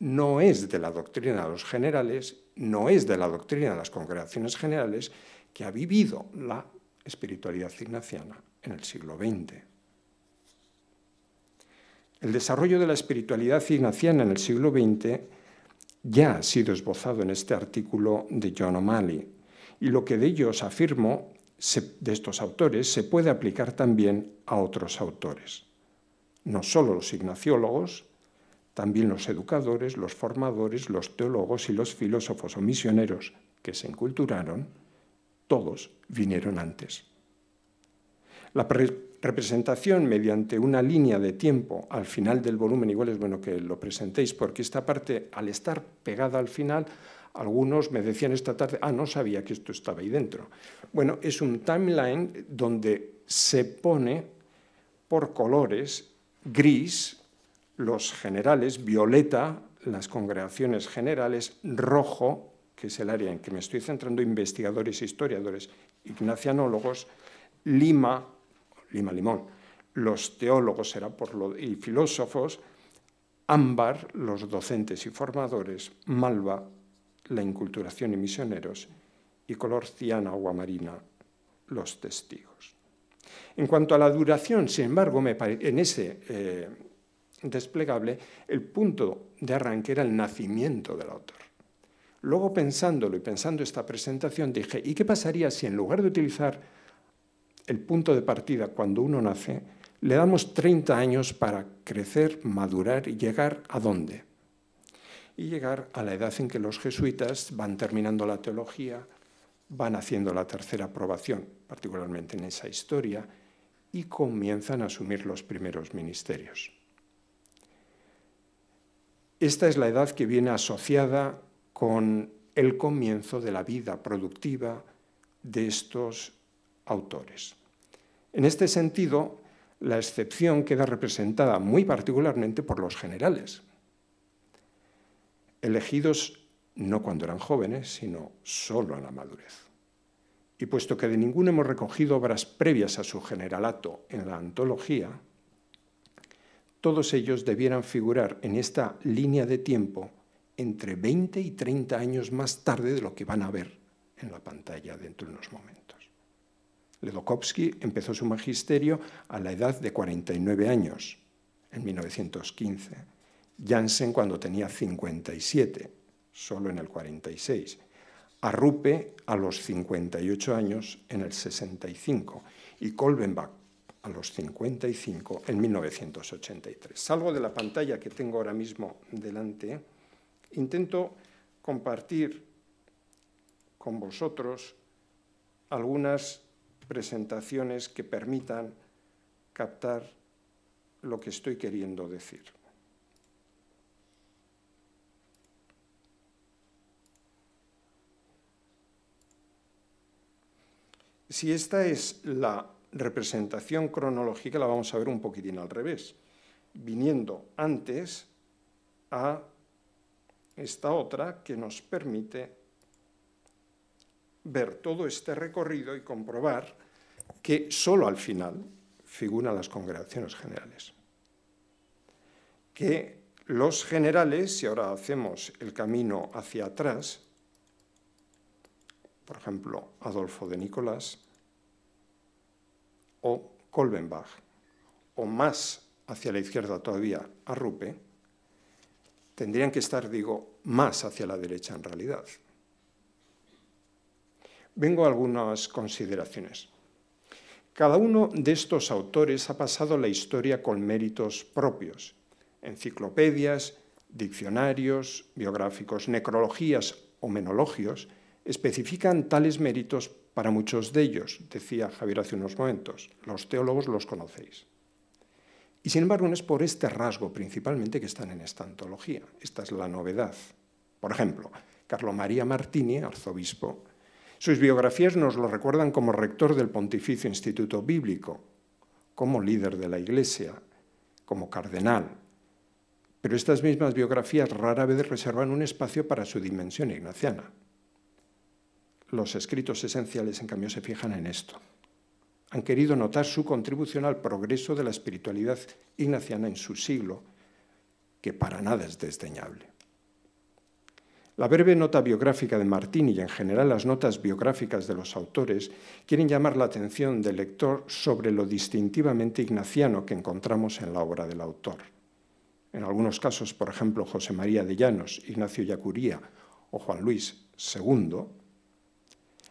S3: no es de la doctrina de los generales, no es de la doctrina de las congregaciones generales que ha vivido la espiritualidad ignaciana en el siglo XX. El desarrollo de la espiritualidad ignaciana en el siglo XX ya ha sido esbozado en este artículo de John O'Malley, y lo que de ellos afirmo, de estos autores, se puede aplicar también a otros autores. No solo los ignaciólogos, también los educadores, los formadores, los teólogos y los filósofos o misioneros que se enculturaron, todos vinieron antes. La representación mediante una línea de tiempo al final del volumen, igual es bueno que lo presentéis, porque esta parte, al estar pegada al final, algunos me decían esta tarde, ah, no sabía que esto estaba ahí dentro. Bueno, es un timeline donde se pone por colores gris los generales, violeta las congregaciones generales, rojo, que es el área en que me estoy centrando, investigadores, historiadores, ignacianólogos, lima, lima limón. Los teólogos por lo, y filósofos, ámbar, los docentes y formadores, malva, la inculturación y misioneros, y color ciana agua marina los testigos. En cuanto a la duración, sin embargo, me en ese eh, desplegable, el punto de arranque era el nacimiento del autor. Luego pensándolo y pensando esta presentación, dije, ¿y qué pasaría si en lugar de utilizar el punto de partida cuando uno nace, le damos 30 años para crecer, madurar y llegar a dónde. Y llegar a la edad en que los jesuitas van terminando la teología, van haciendo la tercera aprobación, particularmente en esa historia, y comienzan a asumir los primeros ministerios. Esta es la edad que viene asociada con el comienzo de la vida productiva de estos autores. En este sentido, la excepción queda representada muy particularmente por los generales, elegidos no cuando eran jóvenes, sino solo a la madurez. Y puesto que de ninguno hemos recogido obras previas a su generalato en la antología, todos ellos debieran figurar en esta línea de tiempo entre 20 y 30 años más tarde de lo que van a ver en la pantalla dentro de unos momentos. Ledokovsky empezó su magisterio a la edad de 49 años, en 1915. Janssen cuando tenía 57, solo en el 46. Arrupe a los 58 años en el 65 y Kolbenbach a los 55 en 1983. Salgo de la pantalla que tengo ahora mismo delante. Intento compartir con vosotros algunas presentaciones que permitan captar lo que estoy queriendo decir. Si esta es la representación cronológica, la vamos a ver un poquitín al revés, viniendo antes a esta otra que nos permite ver todo este recorrido y comprobar que solo al final figuran las congregaciones generales. Que los generales, si ahora hacemos el camino hacia atrás, por ejemplo, Adolfo de Nicolás, o Kolbenbach, o más hacia la izquierda todavía, a Rupe, tendrían que estar, digo, más hacia la derecha en realidad, vengo a algunas consideraciones. Cada uno de estos autores ha pasado la historia con méritos propios, enciclopedias, diccionarios, biográficos, necrologías o menologios, especifican tales méritos para muchos de ellos, decía Javier hace unos momentos, los teólogos los conocéis. Y sin embargo, no es por este rasgo principalmente que están en esta antología, esta es la novedad. Por ejemplo, Carlo María Martini, arzobispo sus biografías nos lo recuerdan como rector del Pontificio Instituto Bíblico, como líder de la Iglesia, como cardenal. Pero estas mismas biografías rara vez reservan un espacio para su dimensión ignaciana. Los escritos esenciales, en cambio, se fijan en esto. Han querido notar su contribución al progreso de la espiritualidad ignaciana en su siglo, que para nada es desdeñable. La breve nota biográfica de Martín y en general las notas biográficas de los autores quieren llamar la atención del lector sobre lo distintivamente ignaciano que encontramos en la obra del autor. En algunos casos, por ejemplo, José María de Llanos, Ignacio Yacuría o Juan Luis II,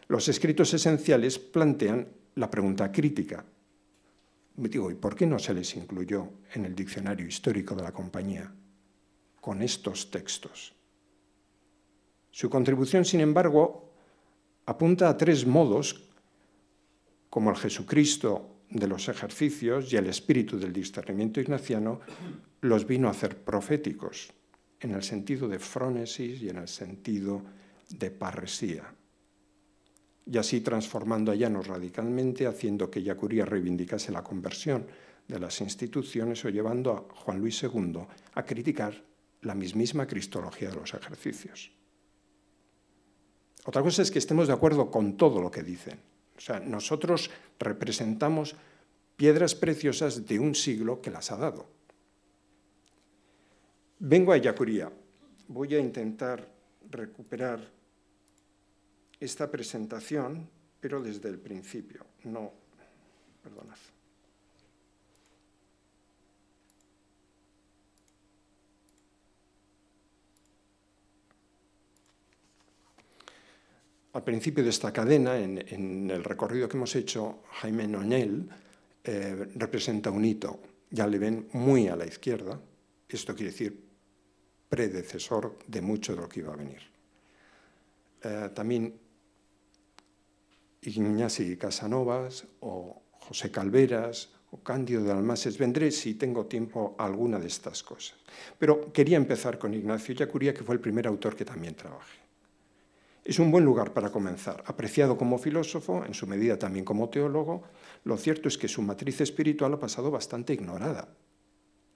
S3: los escritos esenciales plantean la pregunta crítica. Me digo, ¿y por qué no se les incluyó en el diccionario histórico de la compañía con estos textos? Su contribución, sin embargo, apunta a tres modos, como el Jesucristo de los ejercicios y el espíritu del discernimiento ignaciano, los vino a hacer proféticos, en el sentido de frónesis y en el sentido de parresía. Y así transformando a Llanos radicalmente, haciendo que Yacuría reivindicase la conversión de las instituciones o llevando a Juan Luis II a criticar la mismísima cristología de los ejercicios. Otra cosa es que estemos de acuerdo con todo lo que dicen. O sea, nosotros representamos piedras preciosas de un siglo que las ha dado. Vengo a Yacuría. Voy a intentar recuperar esta presentación, pero desde el principio. No, perdonad. Al principio de esta cadena, en, el recorrido que hemos hecho, Jaime Noñel eh, representa un hito. Ya le ven muy a la izquierda. Esto quiere decir predecesor de mucho de lo que iba a venir. Eh, también Ignacio Casanovas o José Calveras o Cándido de Almases. Vendré si tengo tiempo alguna de estas cosas. Pero quería empezar con Ignacio Yacuría, que fue el primer autor que también trabajé. Es un buen lugar para comenzar. Apreciado como filósofo, en su medida también como teólogo, lo cierto es que su matriz espiritual ha pasado bastante ignorada.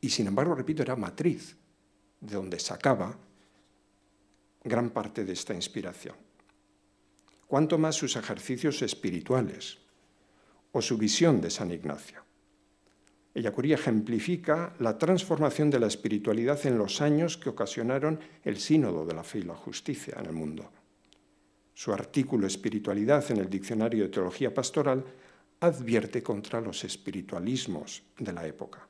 S3: Y sin embargo, repito, era matriz de donde sacaba gran parte de esta inspiración. Cuanto más sus ejercicios espirituales o su visión de San Ignacio. Ellacuría ejemplifica la transformación de la espiritualidad en los años que ocasionaron el sínodo de la fe y la justicia en el mundo su artículo Espiritualidad en el Diccionario de Teología Pastoral advierte contra los espiritualismos de la época.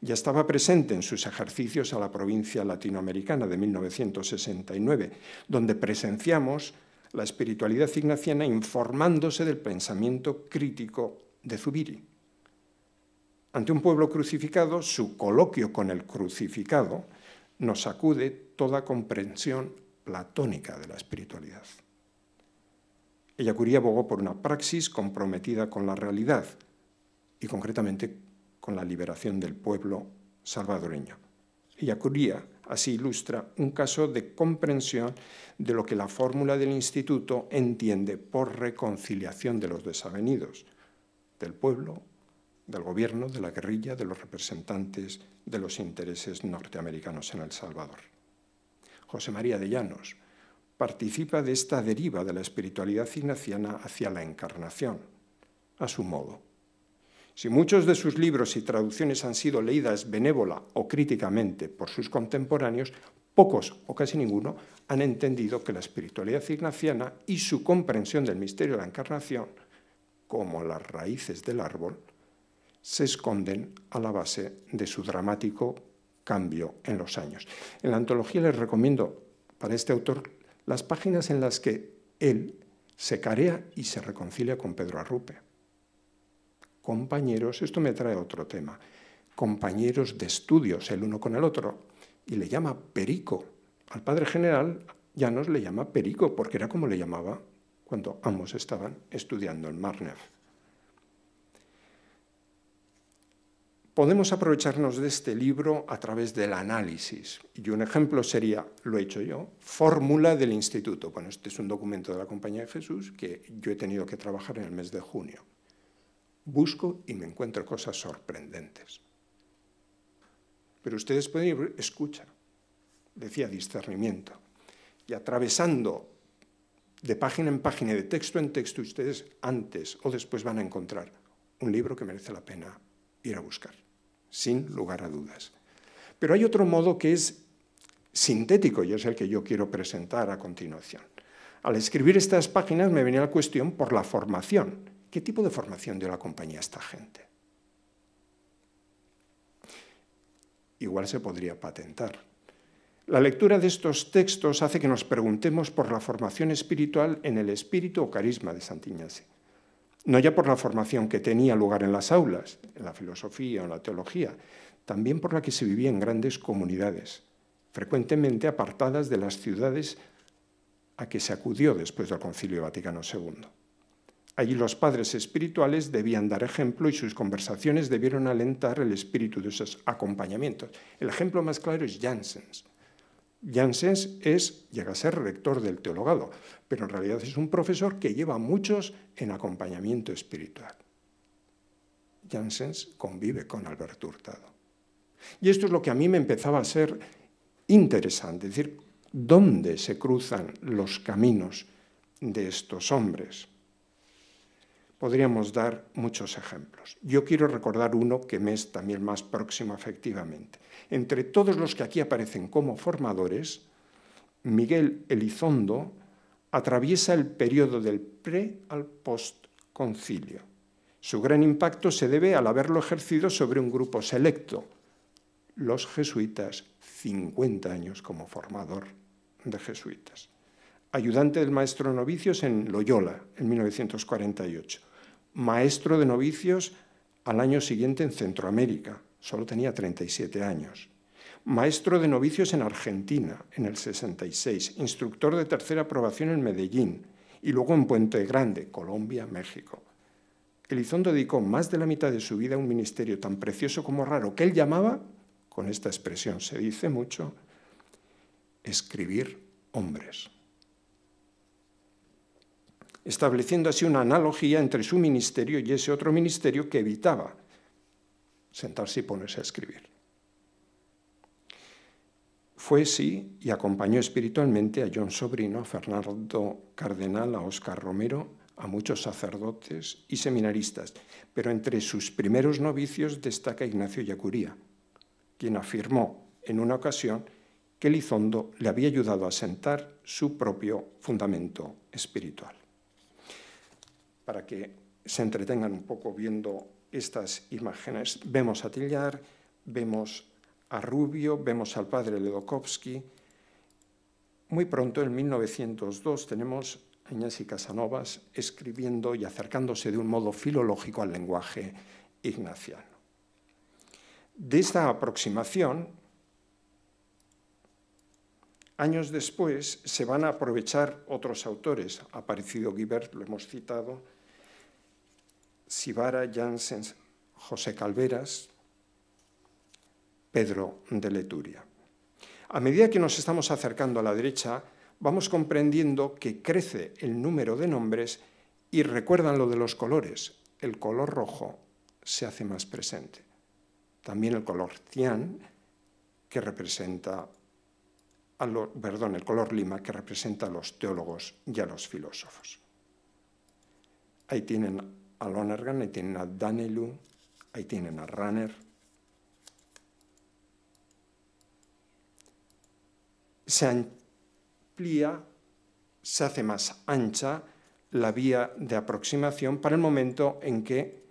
S3: Ya estaba presente en sus ejercicios a la provincia latinoamericana de 1969, donde presenciamos la espiritualidad ignaciana informándose del pensamiento crítico de Zubiri. Ante un pueblo crucificado, su coloquio con el crucificado nos sacude toda comprensión platónica de la espiritualidad. Ellacuría abogó por una praxis comprometida con la realidad y concretamente con la liberación del pueblo salvadoreño. Curía así ilustra un caso de comprensión de lo que la fórmula del instituto entiende por reconciliación de los desavenidos, del pueblo, del gobierno, de la guerrilla, de los representantes de los intereses norteamericanos en El Salvador. José María de Llanos, participa de esta deriva de la espiritualidad ignaciana hacia la encarnación, a su modo. Si muchos de sus libros y traducciones han sido leídas benévola o críticamente por sus contemporáneos, pocos o casi ninguno han entendido que la espiritualidad ignaciana y su comprensión del misterio de la encarnación, como las raíces del árbol, se esconden a la base de su dramático cambio en los años. En la antología les recomiendo para este autor las páginas en las que él se carea y se reconcilia con Pedro Arrupe. Compañeros, esto me trae otro tema, compañeros de estudios el uno con el otro, y le llama Perico. Al padre general ya nos le llama Perico, porque era como le llamaba cuando ambos estaban estudiando en Marner. podemos aprovecharnos de este libro a través del análisis. Y un ejemplo sería, lo he hecho yo, Fórmula del Instituto. Bueno, este es un documento de la Compañía de Jesús que yo he tenido que trabajar en el mes de junio. Busco y me encuentro cosas sorprendentes. Pero ustedes pueden ir, escucha, decía discernimiento. Y atravesando de página en página, y de texto en texto, ustedes antes o después van a encontrar un libro que merece la pena ir a buscar sin lugar a dudas. Pero hay otro modo que es sintético y es el que yo quiero presentar a continuación. Al escribir estas páginas me venía la cuestión por la formación. ¿Qué tipo de formación dio la compañía a esta gente? Igual se podría patentar. La lectura de estos textos hace que nos preguntemos por la formación espiritual en el espíritu o carisma de Santiñase no ya por la formación que tenía lugar en las aulas, en la filosofía o en la teología, también por la que se vivía en grandes comunidades, frecuentemente apartadas de las ciudades a que se acudió después del Concilio Vaticano II. Allí los padres espirituales debían dar ejemplo y sus conversaciones debieron alentar el espíritu de esos acompañamientos. El ejemplo más claro es Jansens. Janssens es, llega a ser rector del teologado, pero en realidad es un profesor que lleva muchos en acompañamiento espiritual. Janssens convive con Alberto Hurtado. Y esto es lo que a mí me empezaba a ser interesante, es decir, dónde se cruzan los caminos de estos hombres. Podríamos dar muchos ejemplos. Yo quiero recordar uno que me es también más próximo efectivamente. Entre todos los que aquí aparecen como formadores, Miguel Elizondo atraviesa el periodo del pre al post-concilio. Su gran impacto se debe al haberlo ejercido sobre un grupo selecto, los jesuitas, 50 años como formador de jesuitas ayudante del maestro de novicios en Loyola, en 1948. Maestro de novicios al año siguiente en Centroamérica, solo tenía 37 años. Maestro de novicios en Argentina, en el 66. Instructor de tercera aprobación en Medellín y luego en Puente Grande, Colombia, México. Elizondo dedicó más de la mitad de su vida a un ministerio tan precioso como raro, que él llamaba, con esta expresión se dice mucho, escribir hombres estableciendo así una analogía entre su ministerio y ese otro ministerio que evitaba sentarse y ponerse a escribir. Fue sí y acompañó espiritualmente a John Sobrino, a Fernando Cardenal, a Oscar Romero, a muchos sacerdotes y seminaristas, pero entre sus primeros novicios destaca Ignacio Yacuría, quien afirmó en una ocasión que Lizondo le había ayudado a sentar su propio fundamento espiritual para que se entretengan un poco viendo estas imágenes. Vemos a Tillar, vemos a Rubio, vemos al padre Ledokovsky. Muy pronto, en 1902, tenemos a y Casanovas escribiendo y acercándose de un modo filológico al lenguaje ignaciano. De esta aproximación, años después se van a aprovechar otros autores. Ha aparecido Guibert, lo hemos citado, Sibara, Jansens, José Calveras, Pedro de Leturia. A medida que nos estamos acercando a la derecha, vamos comprendiendo que crece el número de nombres y recuerdan lo de los colores. El color rojo se hace más presente. También el color cian, que representa, perdón, el color lima, que representa a los teólogos y a los filósofos. Ahí tienen a Lonergan, ahí tienen a Danelu, ahí tienen a Runner. Se amplía, se hace más ancha la vía de aproximación para el momento en que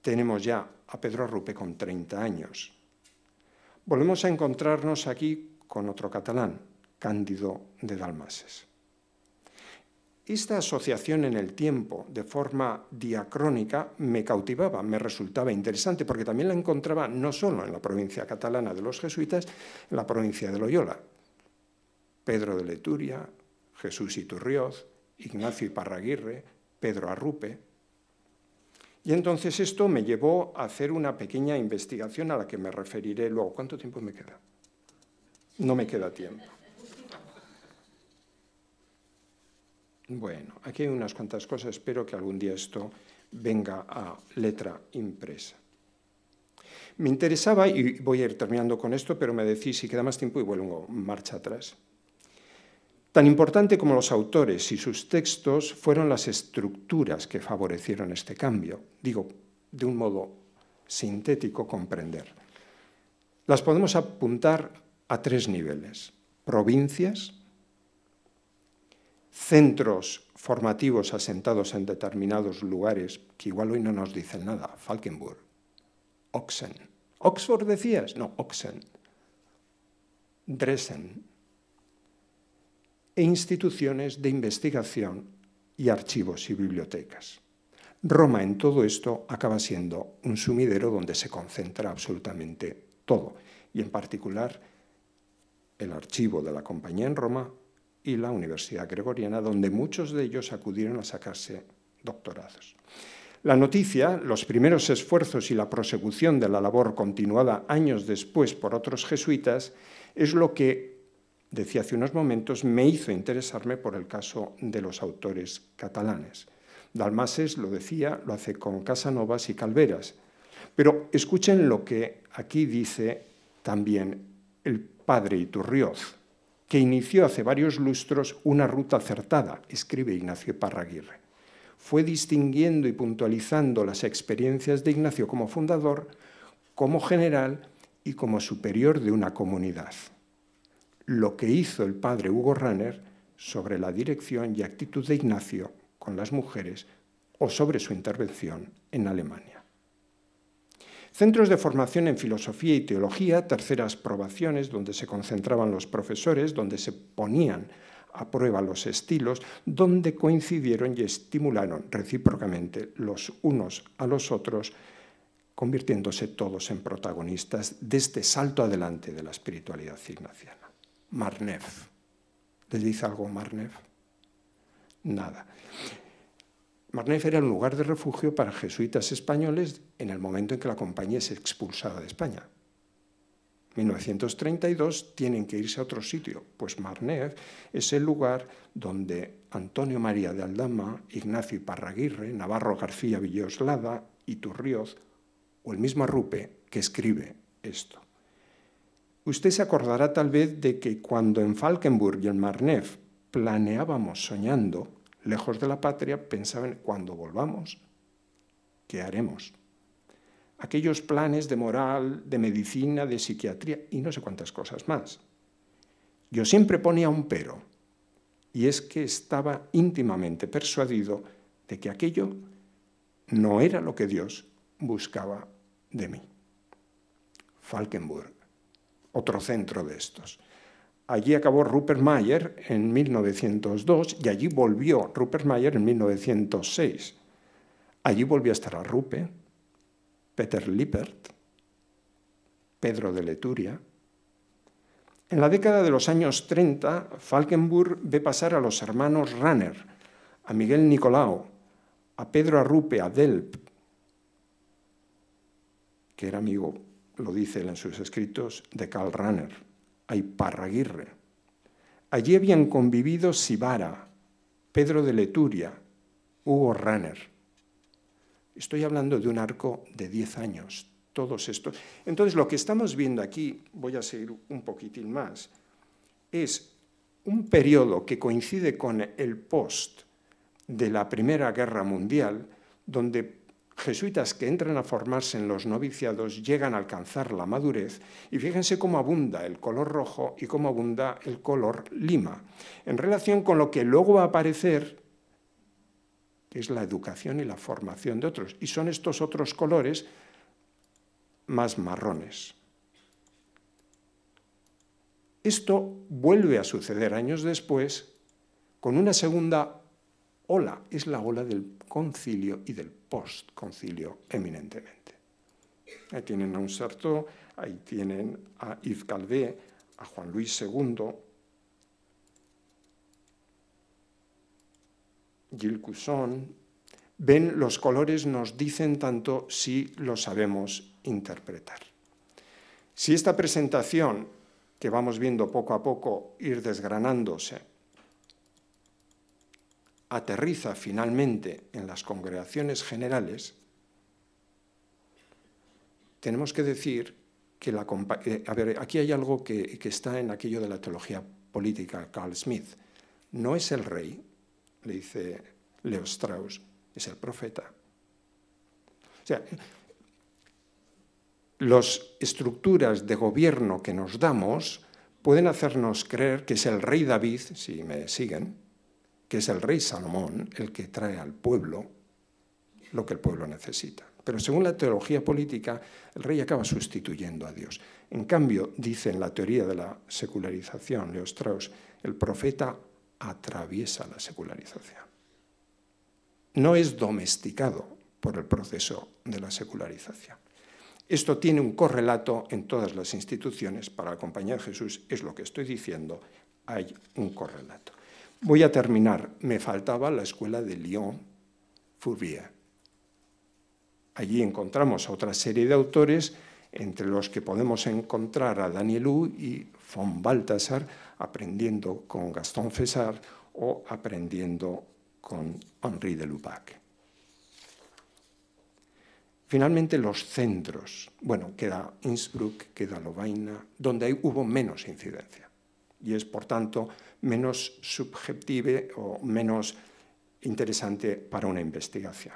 S3: tenemos ya a Pedro Rupe con 30 años. Volvemos a encontrarnos aquí con otro catalán, Cándido de Dalmases. Esta asociación en el tiempo, de forma diacrónica, me cautivaba, me resultaba interesante, porque también la encontraba no solo en la provincia catalana de los jesuitas, en la provincia de Loyola. Pedro de Leturia, Jesús Iturrioz, Ignacio Iparraguirre, Pedro Arrupe. Y entonces esto me llevó a hacer una pequeña investigación a la que me referiré luego. ¿Cuánto tiempo me queda? No me queda tiempo. Bueno, aquí hay unas cuantas cosas, espero que algún día esto venga a letra impresa. Me interesaba, y voy a ir terminando con esto, pero me decís si queda más tiempo y vuelvo marcha atrás. Tan importante como los autores y sus textos fueron las estructuras que favorecieron este cambio. Digo, de un modo sintético, comprender. Las podemos apuntar a tres niveles. Provincias, centros formativos asentados en determinados lugares, que igual hoy no nos dicen nada, Falkenburg, Oxen. ¿Oxford decías? No, Oxen. Dresden. E instituciones de investigación y archivos y bibliotecas. Roma en todo esto acaba siendo un sumidero donde se concentra absolutamente todo, y en particular el archivo de la compañía en Roma y la Universidad Gregoriana, donde muchos de ellos acudieron a sacarse doctorados. La noticia, los primeros esfuerzos y la prosecución de la labor continuada años después por otros jesuitas, es lo que, decía hace unos momentos, me hizo interesarme por el caso de los autores catalanes. Dalmases, lo decía, lo hace con Casanovas y Calveras. Pero escuchen lo que aquí dice también el padre Iturrioz que inició hace varios lustros una ruta acertada, escribe Ignacio Parraguirre. Fue distinguiendo y puntualizando las experiencias de Ignacio como fundador, como general y como superior de una comunidad. Lo que hizo el padre Hugo Ranner sobre la dirección y actitud de Ignacio con las mujeres o sobre su intervención en Alemania. Centros de formación en filosofía y teología, terceras probaciones, donde se concentraban los profesores, donde se ponían a prueba los estilos, donde coincidieron y estimularon recíprocamente los unos a los otros, convirtiéndose todos en protagonistas de este salto adelante de la espiritualidad ignaciana. Marnev. ¿Les dice algo Marnev? Nada. Marnef era un lugar de refugio para jesuitas españoles en el momento en que la compañía es expulsada de España. 1932 tienen que irse a otro sitio, pues Marnef es el lugar donde Antonio María de Aldama, Ignacio Parraguirre, Navarro García Villoslada, y Turrioz, o el mismo Rupe, que escribe esto. Usted se acordará tal vez de que cuando en Falkenburg y en Marnef planeábamos soñando, lejos de la patria, pensaban, cuando volvamos, ¿qué haremos? Aquellos planes de moral, de medicina, de psiquiatría y no sé cuántas cosas más. Yo siempre ponía un pero, y es que estaba íntimamente persuadido de que aquello no era lo que Dios buscaba de mí. Falkenburg, otro centro de estos. Allí acabó Rupert Mayer en 1902 y allí volvió Rupert Mayer en 1906. Allí volvió a estar a Rupe, Peter Lippert, Pedro de Leturia. En la década de los años 30, Falkenburg ve pasar a los hermanos Ranner, a Miguel Nicolao, a Pedro Arrupe, a Delp, que era amigo, lo dice él en sus escritos, de Karl Ranner. Hay Iparraguirre. Allí habían convivido Sibara, Pedro de Leturia, Hugo Ranner. Estoy hablando de un arco de 10 años, todos estos. Entonces, lo que estamos viendo aquí, voy a seguir un poquitín más, es un periodo que coincide con el post de la Primera Guerra Mundial, donde jesuitas que entran a formarse en los noviciados llegan a alcanzar la madurez y fíjense cómo abunda el color rojo y cómo abunda el color lima, en relación con lo que luego va a aparecer, que es la educación y la formación de otros. Y son estos otros colores más marrones. Esto vuelve a suceder años después con una segunda ola, es la ola del concilio y del postconcilio eminentemente. Ahí tienen a un Sartó, ahí tienen a Yves Calvé, a Juan Luis II, Gilles Cusón. Ven, los colores nos dicen tanto si lo sabemos interpretar. Si esta presentación que vamos viendo poco a poco ir desgranándose aterriza finalmente en las congregaciones generales, tenemos que decir que la... Eh, a ver, aquí hay algo que, que está en aquello de la teología política, Carl Smith. No es el rey, le dice Leo Strauss, es el profeta. O sea, las estructuras de gobierno que nos damos pueden hacernos creer que es el rey David, si me siguen, que es el rey Salomón el que trae al pueblo lo que el pueblo necesita. Pero según la teología política, el rey acaba sustituyendo a Dios. En cambio, dice en la teoría de la secularización, Leo Strauss, el profeta atraviesa la secularización. No es domesticado por el proceso de la secularización. Esto tiene un correlato en todas las instituciones. Para acompañar a Jesús es lo que estoy diciendo. Hay un correlato. Voy a terminar. Me faltaba la escuela de Lyon, Fourbier. Allí encontramos a otra serie de autores, entre los que podemos encontrar a Danielou y von Balthasar, aprendiendo con Gaston Fessard o aprendiendo con Henri de Lubac. Finalmente, los centros. Bueno, queda Innsbruck, queda Lovaina, donde hubo menos incidencia. Y es, por tanto, menos subjetive o menos interesante para una investigación.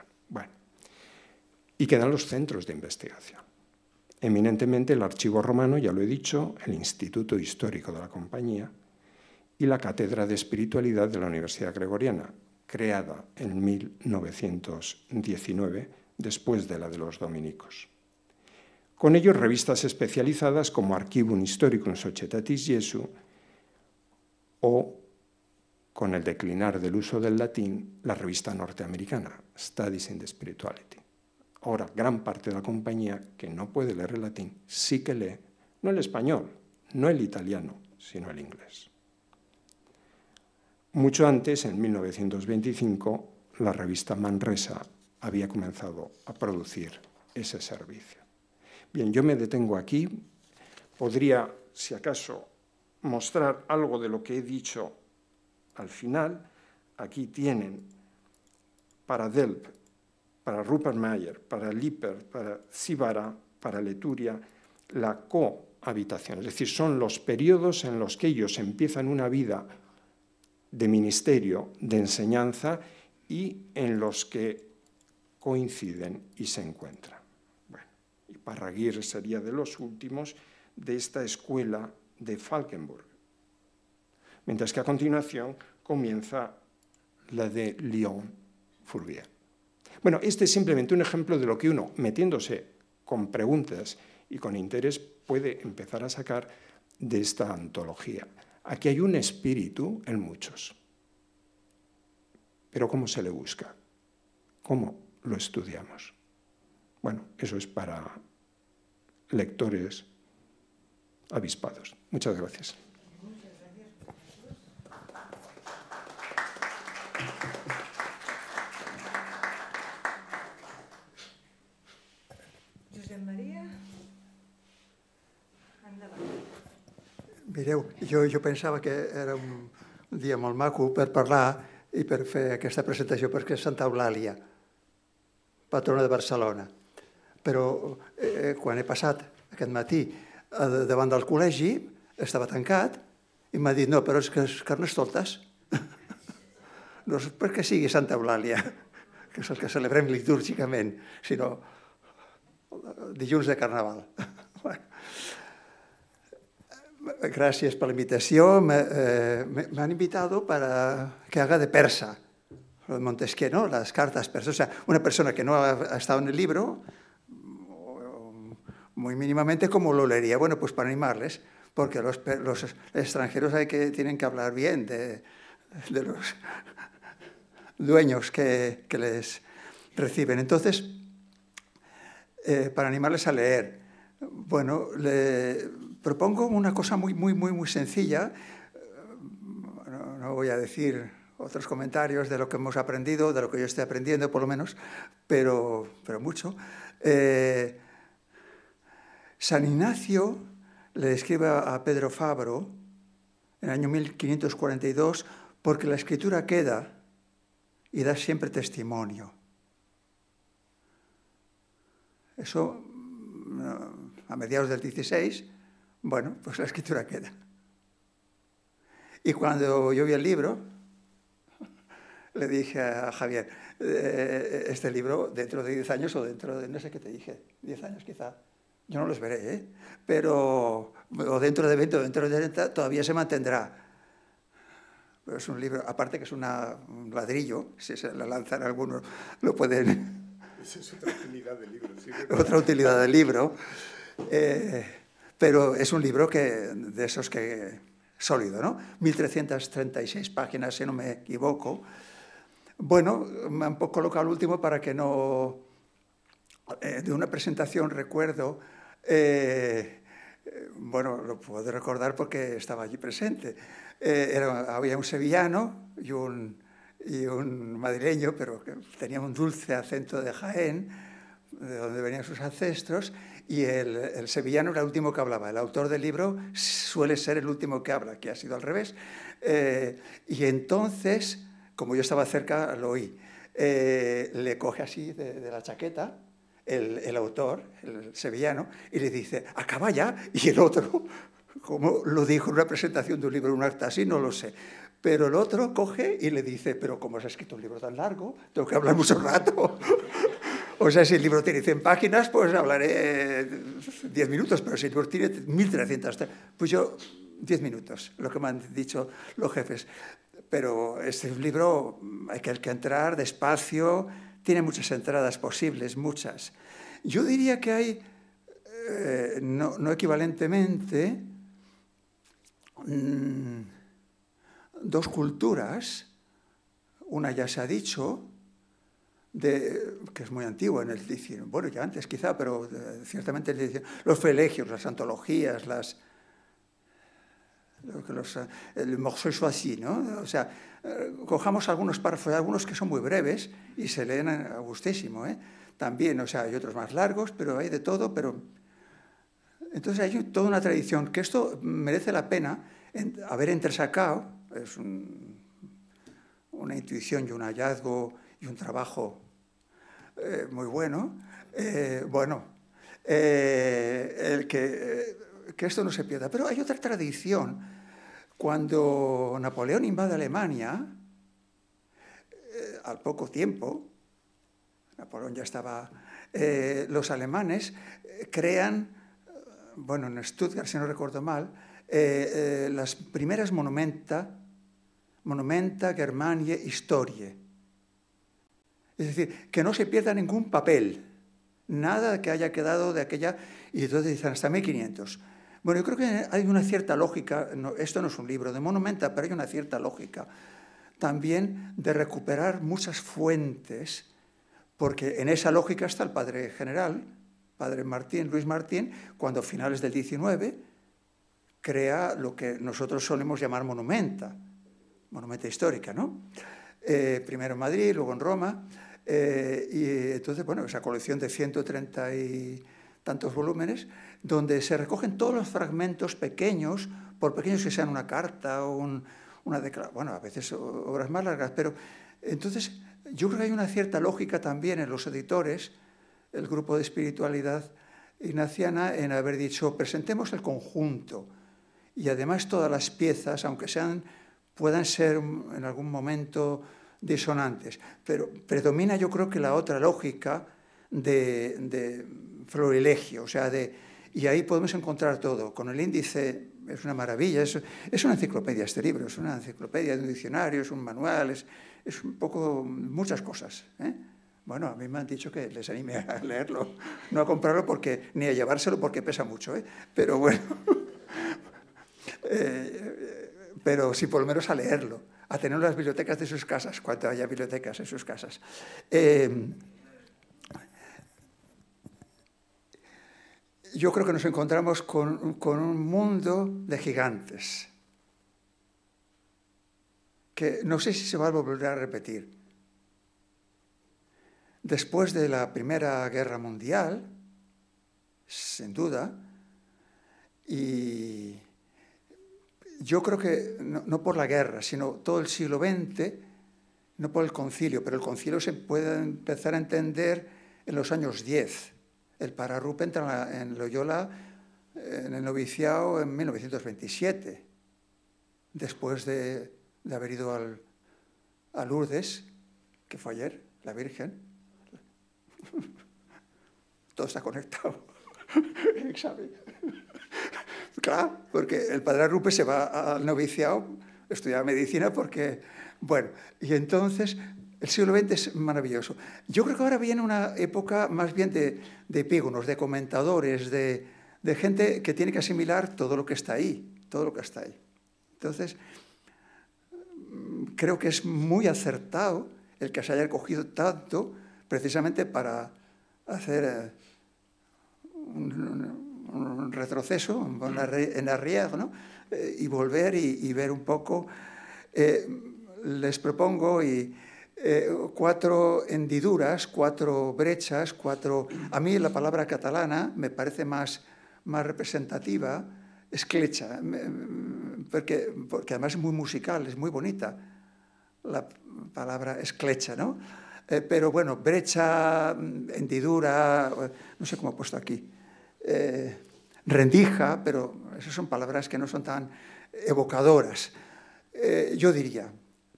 S3: y quedan los centros de investigación. Eminentemente el Archivo Romano, ya lo he dicho, el Instituto Histórico de la Compañía y la Cátedra de Espiritualidad de la Universidad Gregoriana, creada en 1919 después de la de los dominicos. Con ello, revistas especializadas como Archivum Historicum Societatis Jesu, o con el declinar del uso del latín, la revista norteamericana, Studies in the Spirituality. Ahora, gran parte de la compañía que no puede leer el latín sí que lee, no el español, no el italiano, sino el inglés. Mucho antes, en 1925, la revista Manresa había comenzado a producir ese servicio. Bien, yo me detengo aquí. Podría, si acaso, mostrar algo de lo que he dicho al final, aquí tienen para Delp, para Rupert Mayer, para Lipper, para Sibara, para Leturia, la cohabitación. Es decir, son los periodos en los que ellos empiezan una vida de ministerio, de enseñanza y en los que coinciden y se encuentran. Bueno, y aguirre sería de los últimos de esta escuela de Falkenburg. Mientras que a continuación comienza la de Lyon-Fourvier. Bueno, este es simplemente un ejemplo de lo que uno, metiéndose con preguntas y con interés, puede empezar a sacar de esta antología. Aquí hay un espíritu en muchos. Pero ¿cómo se le busca? ¿Cómo lo estudiamos? Bueno, eso es para lectores avispados. Muchas gracias.
S1: Maria,
S4: Mireu, jo, jo pensava que era un, un dia molt maco per parlar i per fer aquesta presentació perquè és Santa Eulàlia, patrona de Barcelona. Però eh, eh quan he passat aquest matí eh, davant del col·legi, estava tancat, i m'ha dit, no, però és que és Carnestoltes. no és perquè sigui Santa Eulàlia, que és el que celebrem litúrgicament, sinó dilluns de Carnaval. Gràcies per la invitació. Eh, m'han invitat per a que haga de persa, de Montesquieu, ¿no? las cartas persas. O sea, una persona que no ha estado en el libro, muy mínimamente, como lo leería? Bueno, pues para animarles. porque los, extranjeros hay que, tienen que hablar bien de, los dueños que, les reciben. Entonces, eh, para animarles a leer, bueno, le propongo una cosa muy, muy, muy, muy sencilla. No, voy a decir otros comentarios de lo que hemos aprendido, de lo que yo estoy aprendiendo, por lo menos, pero, mucho. Eh, San Ignacio le escriba a Pedro Fabro en el año 1542, porque la escritura queda y da siempre testimonio. Eso mm, a mediados del 16, bueno, pues la escritura queda. Y cuando yo vi el libro, le dije a Javier, eh, eh, este libro dentro de 10 años o dentro de, no sé qué te dije, 10 años quizá, yo no los veré, ¿eh? Pero o dentro de 20 o dentro de 30 todavía se mantendrá. Pero es un libro, aparte que es un ladrillo, si se la lanzan algunos, lo pueden...
S3: Esa es otra utilidad del libro. ¿sí? otra
S4: utilidad del libro. Eh, pero es un libro que, de esos que... sólido, ¿no? 1336 páginas, si no me equivoco. Bueno, me han colocado el último para que no... Eh, de una presentación recuerdo eh, bueno, lo puedo recordar porque estaba allí presente. Eh, había un sevillano y un, madrileño, pero que tenía un dulce acento de Jaén, de donde venían sus ancestros, y el, sevillano era el último que hablaba. El autor del libro suele ser el último que habla, que ha sido al revés. Eh, y entonces, como yo estaba cerca, lo oí. le coge así de la chaqueta el, el autor, el sevillano, y le dice, acaba ya, y el otro, como lo dijo en una presentación de un libro, un acta así, no lo sé, pero el otro coge y le dice, pero como ha escrito un libro tan largo, tengo que hablar mucho rato. O sea, si el libro tiene 100 páginas, pues hablaré 10 minutos, pero si el libro tiene 1300, pues yo 10 minutos, lo que me han dicho los jefes. Pero este libro hay que entrar despacio, tiene muchas entradas posibles, muchas. Yo diría que hay, eh, no, equivalentemente, mm, dos culturas, una ya se ha dicho, de, que es muy antigua en el bueno, ya antes quizá, pero eh, ciertamente el, los felegios, las antologías, las, los, el morceau choisi, ¿no? O sea, eh, cojamos algunos párrafos, algunos que son muy breves y se leen a gustísimo. ¿eh? También, o sea, hay otros más largos, pero hay de todo, pero... Entonces hay toda una tradición que esto merece la pena haber entresacado, es una intuición y un hallazgo y un trabajo eh, muy bueno, bueno, el que, que esto no se pierda. Pero hay otra tradición cuando Napoleón invade Alemania, eh, al poco tiempo, Napoleón ya estaba, eh, los alemanes eh, crean, bueno, en Stuttgart, si no recuerdo mal, las primeras monumenta, monumenta Germanie Historie. Es decir, que no se pierda ningún papel, nada que haya quedado de aquella, y entonces dicen hasta 1500. Bueno, yo creo que hay una cierta lógica, esto no es un libro de Monumenta, pero hay una cierta lógica también de recuperar muchas fuentes, porque en esa lógica está el padre general, padre Martín, Luis Martín, cuando a finales del 19 crea lo que nosotros solemos llamar monumenta, monumenta histórica, ¿no? Eh, primero en Madrid, luego en Roma, eh, y entonces, bueno, esa colección de 130 y tantos volúmenes donde se recogen todos los fragmentos pequeños, por pequeños que sean una carta o una declaración, bueno, a veces obras más largas, pero entonces yo creo que hay una cierta lógica también en los editores, el grupo de espiritualidad ignaciana, en haber dicho, presentemos el conjunto y además todas las piezas, aunque sean, puedan ser en algún momento disonantes, pero predomina yo creo que la otra lógica de florilegio, o sea, de, y ahí podemos encontrar todo. Con el índice es una maravilla, es, una enciclopedia este libro, es una enciclopedia, de un diccionario, es un manual, es, un poco muchas cosas. ¿eh? Bueno, a mí me han dicho que les anime a leerlo, no a comprarlo porque, ni a llevárselo porque pesa mucho, ¿eh? pero bueno, eh, pero sí por lo menos a leerlo, a tener las bibliotecas de sus casas, cuando haya bibliotecas en sus casas. yo creo que nos encontramos con, un mundo de gigantes, que no sé si se va a volver a repetir. Después de la Primera Guerra Mundial, sin duda, y yo creo que no, por la guerra, sino todo el siglo XX, no por el concilio, pero el concilio se puede empezar a entender en los años 10. El Padre Rupe entra en Loyola en el noviciado en 1927, después de, haber ido al, a Lourdes, que fue ayer, la Virgen. Todo está conectado. claro, porque el padre Rupe se va al noviciado, estudiar medicina porque, bueno, y entonces el siglo XX es maravilloso. Yo creo que ahora viene una época más bien de, epígonos, de comentadores, de, gente que tiene que asimilar todo lo que está ahí, todo lo que está ahí. Entonces, mm, creo que es muy acertado el que se haya cogido tanto precisamente para hacer eh, un, retroceso mm. en arriero eh, y volver y, ver un poco. Eh, les propongo y eh, cuatro hendiduras, cuatro brechas, cuatro... A mí la palabra catalana me parece más, representativa, esclecha, porque, porque además es muy musical, es muy bonita la palabra esclecha, ¿no? Eh, pero bueno, brecha, hendidura, no sé cómo he puesto aquí, eh, rendija, pero esas son palabras que no son tan evocadoras. yo diría,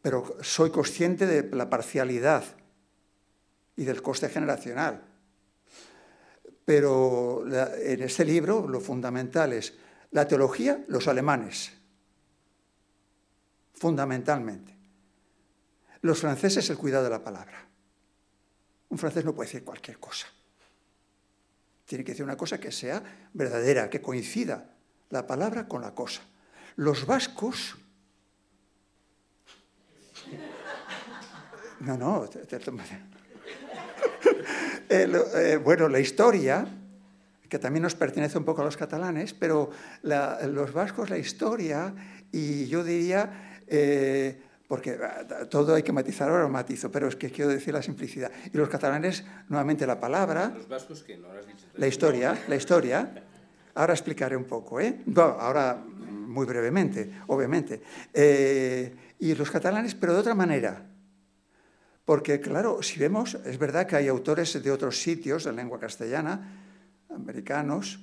S4: pero soy consciente de la parcialidad y del coste generacional. Pero en este libro lo fundamental es la teología, los alemanes, fundamentalmente. Los franceses, el cuidado de la palabra. Un francés no puede decir cualquier cosa. Tiene que decir una cosa que sea verdadera, que coincida la palabra con la cosa. Los vascos No, no, te eh, eh, bueno, la historia, que también nos pertenece un poco a los catalanes, pero los vascos, la historia, y yo diría, eh, porque ah, todo hay que matizar ahora, matizo, pero es que quiero decir la simplicidad. Y los catalanes, nuevamente la palabra.
S2: Los vascos dicho.
S4: La historia, la historia. Ahora explicaré un poco, ¿eh? ahora muy brevemente, obviamente. y los catalanes, pero de otra manera. Porque, claro, si vemos, es verdad que hay autores de otros sitios de lengua castellana, americanos,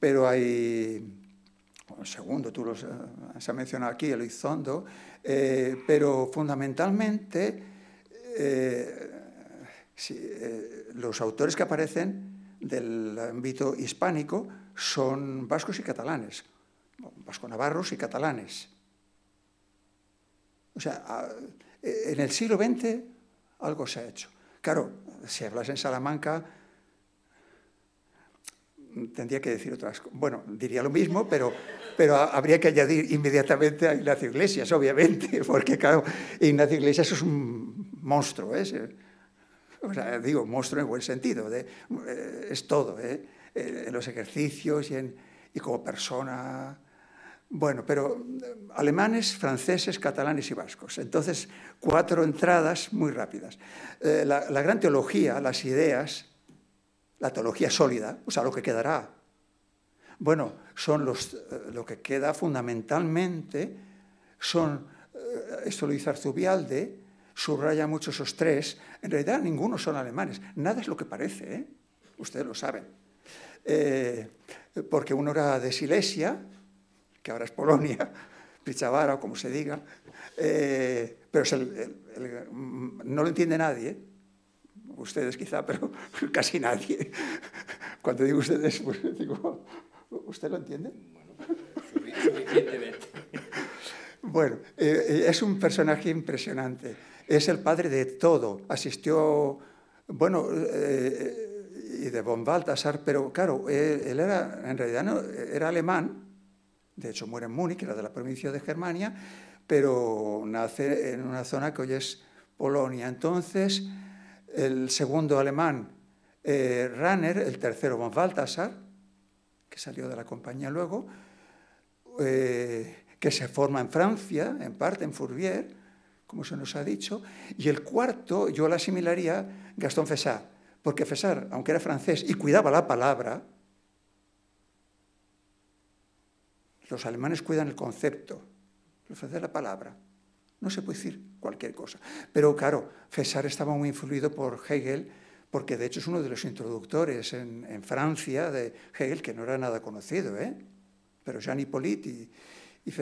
S4: pero hay, segundo, tú los, eh, has mencionado aquí, Elizondo, eh, pero fundamentalmente eh, eh, los autores que aparecen del ámbito hispánico son vascos y catalanes, vasco y catalanes. O sea, en el siglo XX algo se ha hecho. Claro, si hablas en Salamanca, tendría que decir otras cosas. Bueno, diría lo mismo, pero, pero habría que añadir inmediatamente a Ignacio Iglesias, obviamente, porque claro, Ignacio Iglesias es un monstruo, ¿eh? digo, monstruo en buen sentido, eh, es todo, ¿eh? Eh, en los ejercicios y como persona bueno, pero eh, alemanes, franceses, catalanes y vascos. Entonces, cuatro entradas muy rápidas. Eh, la, gran teología, las ideas, la teología sólida, o sea, lo que quedará. Bueno, son los, eh, lo que queda fundamentalmente son, esto lo hizo Arzubialde, subraya mucho esos tres, en realidad ninguno son alemanes, nada es lo que parece, ustedes lo saben. porque uno era de Silesia, que ahora es Polonia, Pichavara o como se diga, eh, pero no lo entiende nadie, ustedes quizá, pero casi nadie. Cuando digo ustedes, pues digo, ¿usted lo entiende? Bueno, pues, eh, es un personaje impresionante. Es el padre de todo. Asistió, bueno, eh, y de von Baltasar, pero claro, él, él era, en realidad no, era alemán, de hecho, muere en Múnich, era de la provincia de Germania, pero nace en una zona que hoy es Polonia. Entonces, el segundo alemán, eh, Ranner, el tercero von Balthasar, que salió de la compañía luego, eh, que se forma en Francia, en parte en Fourvier, como se nos ha dicho, y el cuarto yo la asimilaría Gastón Fessard, porque Fessard, aunque era francés y cuidaba la palabra, Los alemanes cuidan el concepto, los franceses la palabra. No se puede decir cualquier cosa. Pero claro, César estaba muy influido por Hegel, porque de hecho es uno de los introductores en, Francia de Hegel, que no era nada conocido, ¿eh? pero Jean Hippolyte y, y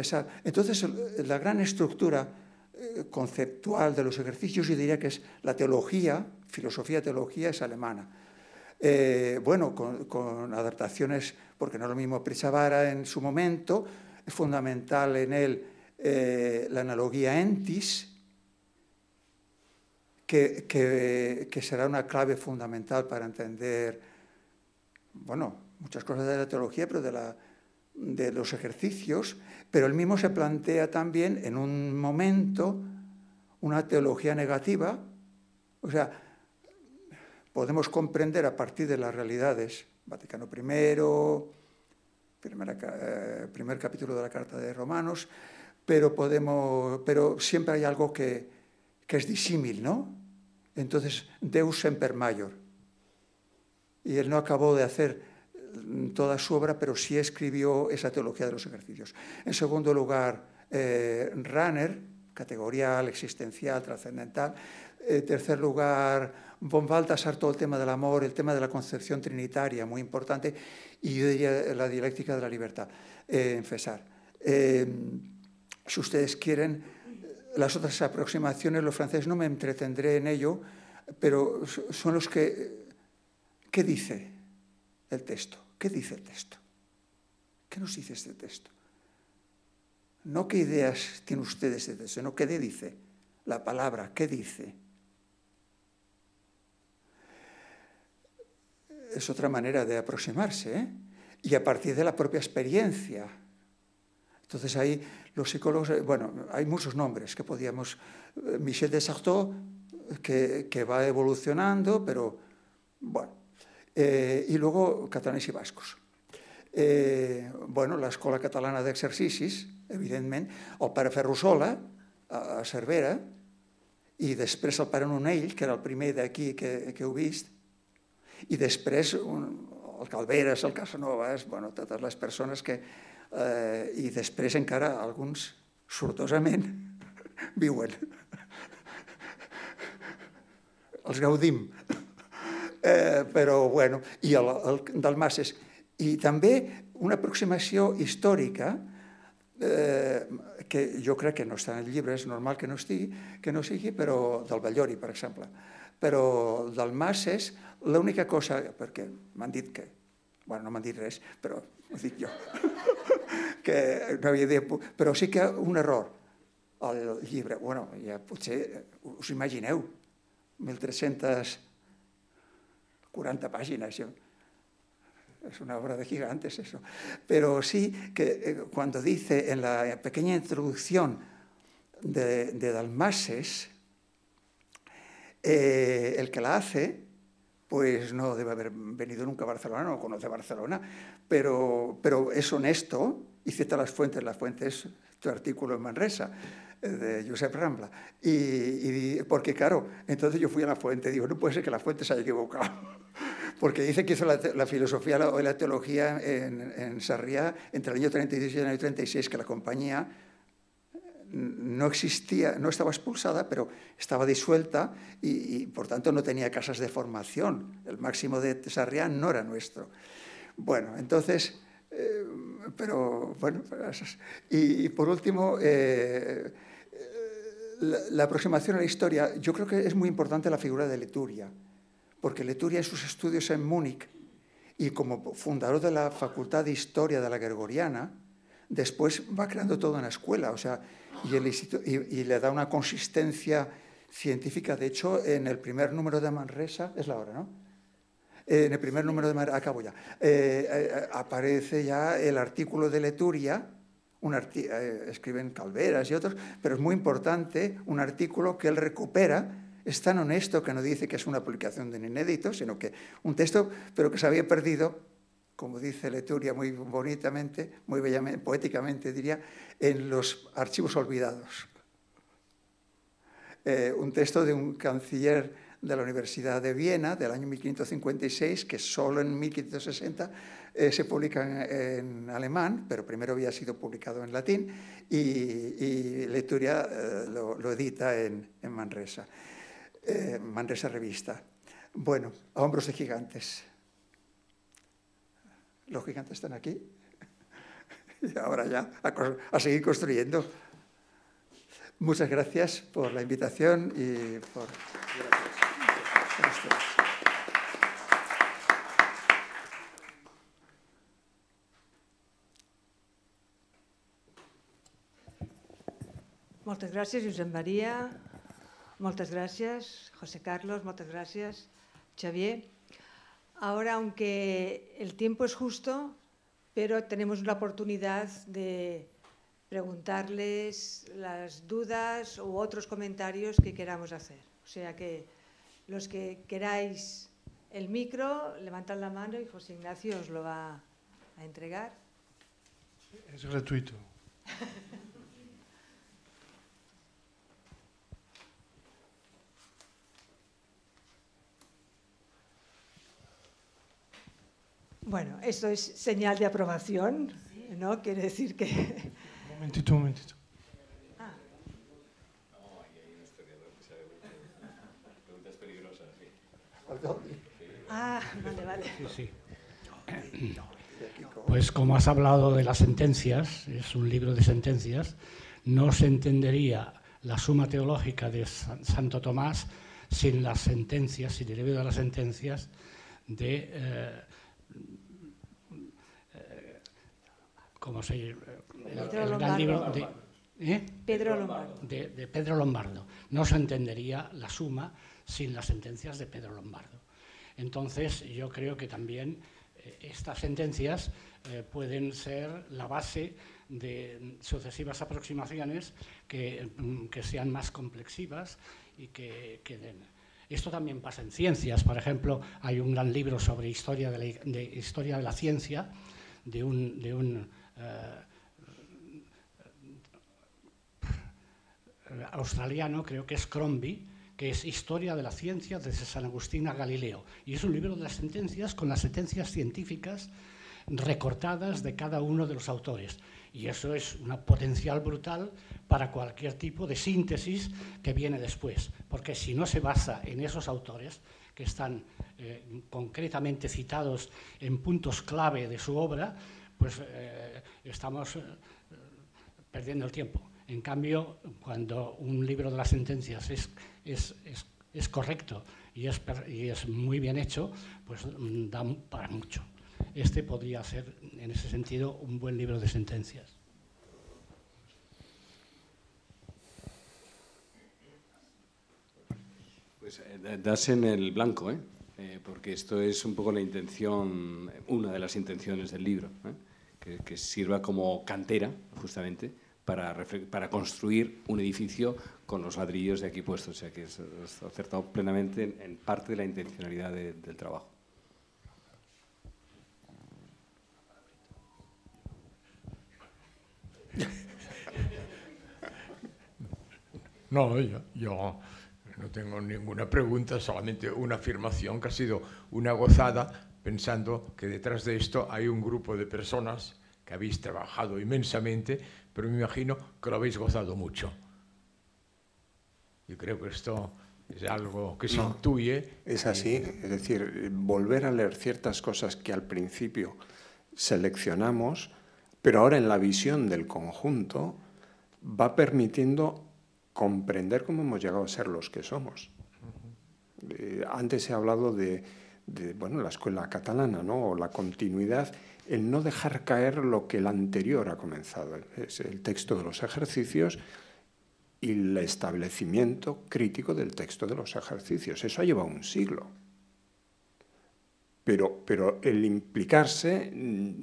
S4: Entonces, la gran estructura eh, conceptual de los ejercicios, yo diría que es la teología, filosofía-teología es alemana eh, bueno, con, adaptaciones, porque no es lo mismo prisavara en su momento, es fundamental en él eh, la analogía entis, que, será una clave fundamental para entender, bueno, muchas cosas de la teología, pero de, la, de los ejercicios, pero él mismo se plantea también en un momento una teología negativa, o sea, podemos comprender a partir de las realidades, Vaticano I, eh, primer capítulo de la Carta de Romanos, pero, podemos, pero siempre hay algo que, es disímil, ¿no? Entonces, Deus semper mayor Y él no acabó de hacer mm, toda su obra, pero sí escribió esa teología de los ejercicios. En segundo lugar, eh, Runner, categorial, existencial, trascendental. En tercer lugar, Von Baltasar, todo el tema del amor, el tema de la concepción trinitaria, muy importante, y yo diría la dialéctica de la libertad, eh, en Fesar. Eh, si ustedes quieren las otras aproximaciones, los franceses, no me entretendré en ello, pero son los que... ¿Qué dice el texto? ¿Qué dice el texto? ¿Qué nos dice este texto? No qué ideas tienen ustedes de texto, sino qué dice la palabra, qué dice. es otra manera de aproximarse, ¿eh? y a partir de la propia experiencia. Entonces ahí los psicólogos, eh, bueno, hay muchos nombres que podíamos, eh, Michel de Sartre, que, que va evolucionando, pero bueno, eh, y luego catalanes i bascos. Eh, bueno, la Escuela Catalana d'Exercicis, evidentment, el pare Ferrusola, a Cervera, y després el pare Nonell, que era el primer d'aquí que, que he vist, i després un, el Calveres, el Casanovas, bueno, totes les persones que... Eh, I després encara alguns, sortosament, viuen. Els gaudim. Eh, però, bueno, i el, el Masses. I també una aproximació històrica eh, que jo crec que no està en el llibre, és normal que no estigui, que no sigui, però del Ballori, per exemple Pero Dalmases, la única cosa, me han dicho que, bueno, no han dicho res, pero lo digo yo, que no había idea, sí que un error al libro, bueno, ya, potser os eh, imagineu, 1.340 páginas, es una obra de gigantes eso, pero sí que cuando eh, dice en la pequeña introducción de Dalmases, eh, el que la hace, pues no debe haber venido nunca a Barcelona, no conoce Barcelona, pero, pero es honesto y cita las fuentes, las fuentes, tu artículo en Manresa eh, de Josep Rambla. Y, porque claro, entonces yo fui a la fuente y digo, no puede ser que la fuente se haya equivocado. Porque dice que hizo la, filosofía o la, teología en, en Sarriá entre el año 36 y el año 36, que la compañía no existía, no estaba expulsada, pero estaba disuelta y, por tanto no tenía casas de formación. El máximo de Sarrián no era nuestro. Bueno, entonces, eh, pero bueno, y, por último, eh, eh, la, aproximación a la historia, yo creo que es muy importante la figura de Leturia, porque Leturia en sus estudios en Múnich y como fundador de la Facultad de Historia de la Gregoriana, después va creando toda una escuela, o sea, y, le da una consistencia científica. De hecho, en el primer número de Manresa, es la hora, ¿no? en el primer número de Manresa, acabo ya, eh, eh, aparece ya el artículo de Leturia, un eh, escriben Calveras y otros, pero es muy importante un artículo que él recupera es tan honesto que no dice que es una publicación de un inédito, sino que un texto, pero que se había perdido como dice Leturia muy bonitamente, muy poéticamente diría, en los archivos olvidados. Eh, un texto de un canciller de la Universidad de Viena del año 1556, que solo en 1560 eh, se publica en, alemán, pero primero había sido publicado en latín, y, Leturia eh, lo, edita en, en Manresa, Manresa Revista. Bueno, a hombros de gigantes los gigantes están aquí. y ahora ya, a, seguir construyendo. Muchas gracias por la invitación y por...
S1: Muchas Gracias. Muchas María. Muchas gracias, José Carlos. muchas gracias, Xavier. Ahora, aunque el tiempo es justo, pero tenemos la oportunidad de preguntarles las dudas u otros comentarios que queramos hacer. O sea que los que queráis el micro, levantad la mano y José Ignacio os lo va a entregar.
S5: Es gratuito.
S1: Bueno, esto es señal de aprobación, ¿no? Quiere decir que... Un momentito, un momentito. Ah.
S4: Ah, vale, vale.
S1: Pues como has
S5: hablado de las sentencias, es un libro de sentencias, no se entendería la suma teológica de Santo Tomás sin las sentencias, sin el debido a las sentencias de eh, como se, eh, el, gran libro de,
S1: ¿eh? Pedro
S5: Lombardo. De, Pedro Lombardo. No se entendería la suma sin las sentencias de Pedro Lombardo. Entonces, yo creo que también eh, estas sentencias pueden ser la base de sucesivas aproximaciones que, mm, sean más complexivas y que, queden. den. Esto también pasa en ciencias. Por ejemplo, hay un gran libro sobre historia de la, historia de la ciencia de un, de un eh, australiano, creo que es Crombie, que es Historia de la Ciencia desde San Agustín a Galileo. Y es un libro de las sentencias con las sentencias científicas recortadas de cada uno de los autores. Y eso es una potencial brutal para cualquier tipo de síntesis que viene después. Porque si no se basa en esos autores, que están eh, concretamente citados en puntos clave de su obra, pues eh, estamos eh, perdiendo el tiempo. En cambio, cuando un libro de las sentencias es, correcto y es, y es muy bien hecho, pues mm, da para mucho. Este podría ser, en ese sentido, un buen libro de sentencias.
S2: Pues eh, das en el blanco, porque esto es un poco la intención, una de las intenciones del libro. ¿eh? que, sirva como cantera, justamente, para, para, construir un edificio con los ladrillos de aquí puestos. O sea que eso acertado plenamente en, parte de la intencionalidad del trabajo.
S3: No, yo, yo no tengo ninguna pregunta, solamente una afirmación que ha sido una gozada pensando que detrás de esto hay un grupo de personas que habéis trabajado inmensamente, pero me imagino que lo habéis gozado mucho.
S5: Yo creo que esto es algo que se Es así,
S3: es decir, volver a leer ciertas cosas que al principio seleccionamos, pero ahora en la visión del conjunto va permitiendo comprender cómo hemos llegado a ser los que somos. Eh, antes he hablado de bueno, la escuela catalana, ¿no? o la continuidad, el no dejar caer lo que el anterior ha comenzado. Es el texto de los ejercicios y el establecimiento crítico del texto de los ejercicios. Eso ha llevado un siglo. Pero, pero el implicarse mm,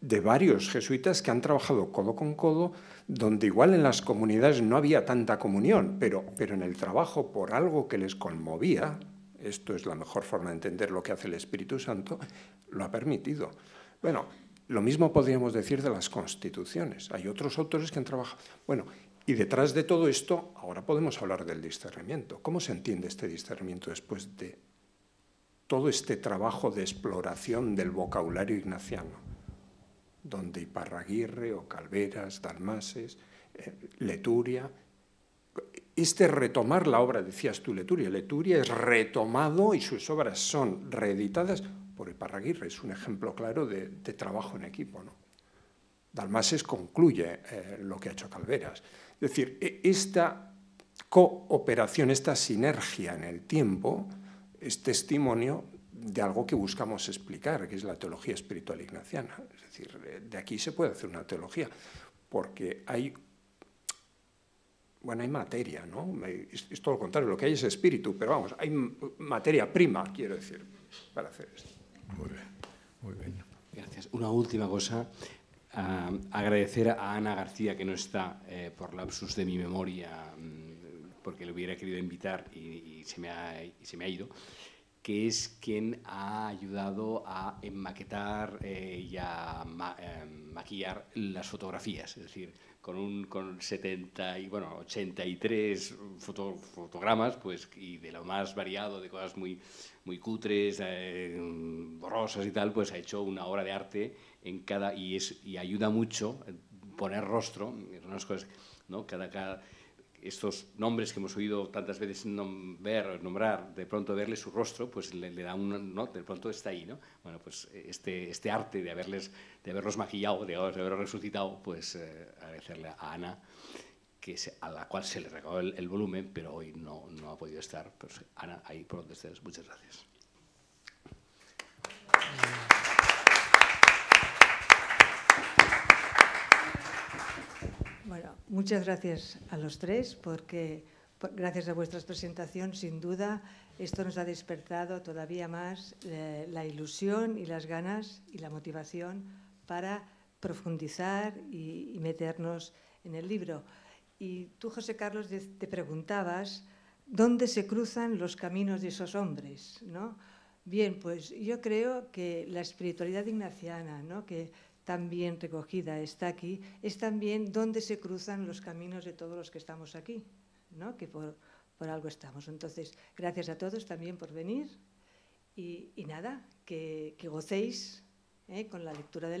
S3: de varios jesuitas que han trabajado codo con codo, donde igual en las comunidades no había tanta comunión, pero, pero en el trabajo por algo que les conmovía, esto es la mejor forma de entender lo que hace el Espíritu Santo, lo ha permitido. Bueno, lo mismo podríamos decir de las constituciones. Hay otros autores que han trabajado. Bueno, y detrás de todo esto, ahora podemos hablar del discernimiento. ¿Cómo se entiende este discernimiento después de todo este trabajo de exploración del vocabulario ignaciano? Donde Iparraguirre o Calveras, Dalmases, eh, Leturia, este retomar la obra, decías tú, Leturia. Leturia es retomado y sus obras son reeditadas por Iparraguirre. Es un ejemplo claro de, trabajo en equipo. ¿no? Dalmases concluye eh, lo que ha hecho Calveras. Es decir, e, esta cooperación, esta sinergia en el tiempo, es testimonio de algo que buscamos explicar, que es la teología espiritual ignaciana. Es decir, de aquí se puede hacer una teología, porque hay bueno, hay materia, ¿no? Es, todo lo contrario, lo que hay es espíritu, pero vamos, hay materia prima, quiero decir, para hacer esto. Muy bien, muy bien. Gracias.
S2: Una última cosa. Ah, agradecer a Ana García, que no está eh, por lapsus de mi memoria, mm, porque le hubiera querido invitar y, se, me ha, se me ha ido, que es quien ha ayudado a enmaquetar eh, y a eh, maquillar las fotografías. Es decir, con un con 70 y bueno 83 fotogramas pues y de lo más variado de cosas muy muy cutres eh, borrosas y tal pues ha hecho una obra de arte en cada y es y ayuda mucho poner rostro unas cosas no cada, cada estos nombres que hemos oído tantas veces nombrar, nombrar de pronto verle su rostro, pues le, da un, ¿no? De pronto está ahí, ¿no? Bueno, pues eh, este, este arte de, haberles, de haberlos maquillado, de, haberlos resucitado, pues eh, agradecerle a Ana, que a la cual se le regaló el, volumen, pero hoy no, no ha podido estar. Pero pues, Ana, ahí por donde estés, muchas gracias.
S1: Bueno, muchas gracias a los tres porque gracias a vuestras presentación, sin duda, esto nos ha despertado todavía más eh, la ilusión y las ganas y la motivación para profundizar y, meternos en el libro. Y tú, José Carlos, te, te preguntabas dónde se cruzan los caminos de esos hombres, ¿no? Bien, pues yo creo que la espiritualidad ignaciana, ¿no? que también recogida está aquí, es también donde se cruzan los caminos de todos los que estamos aquí, ¿no? que por, por algo estamos. Entonces, gracias a todos también por venir y, nada, que, que gocéis ¿eh? con la lectura del libro.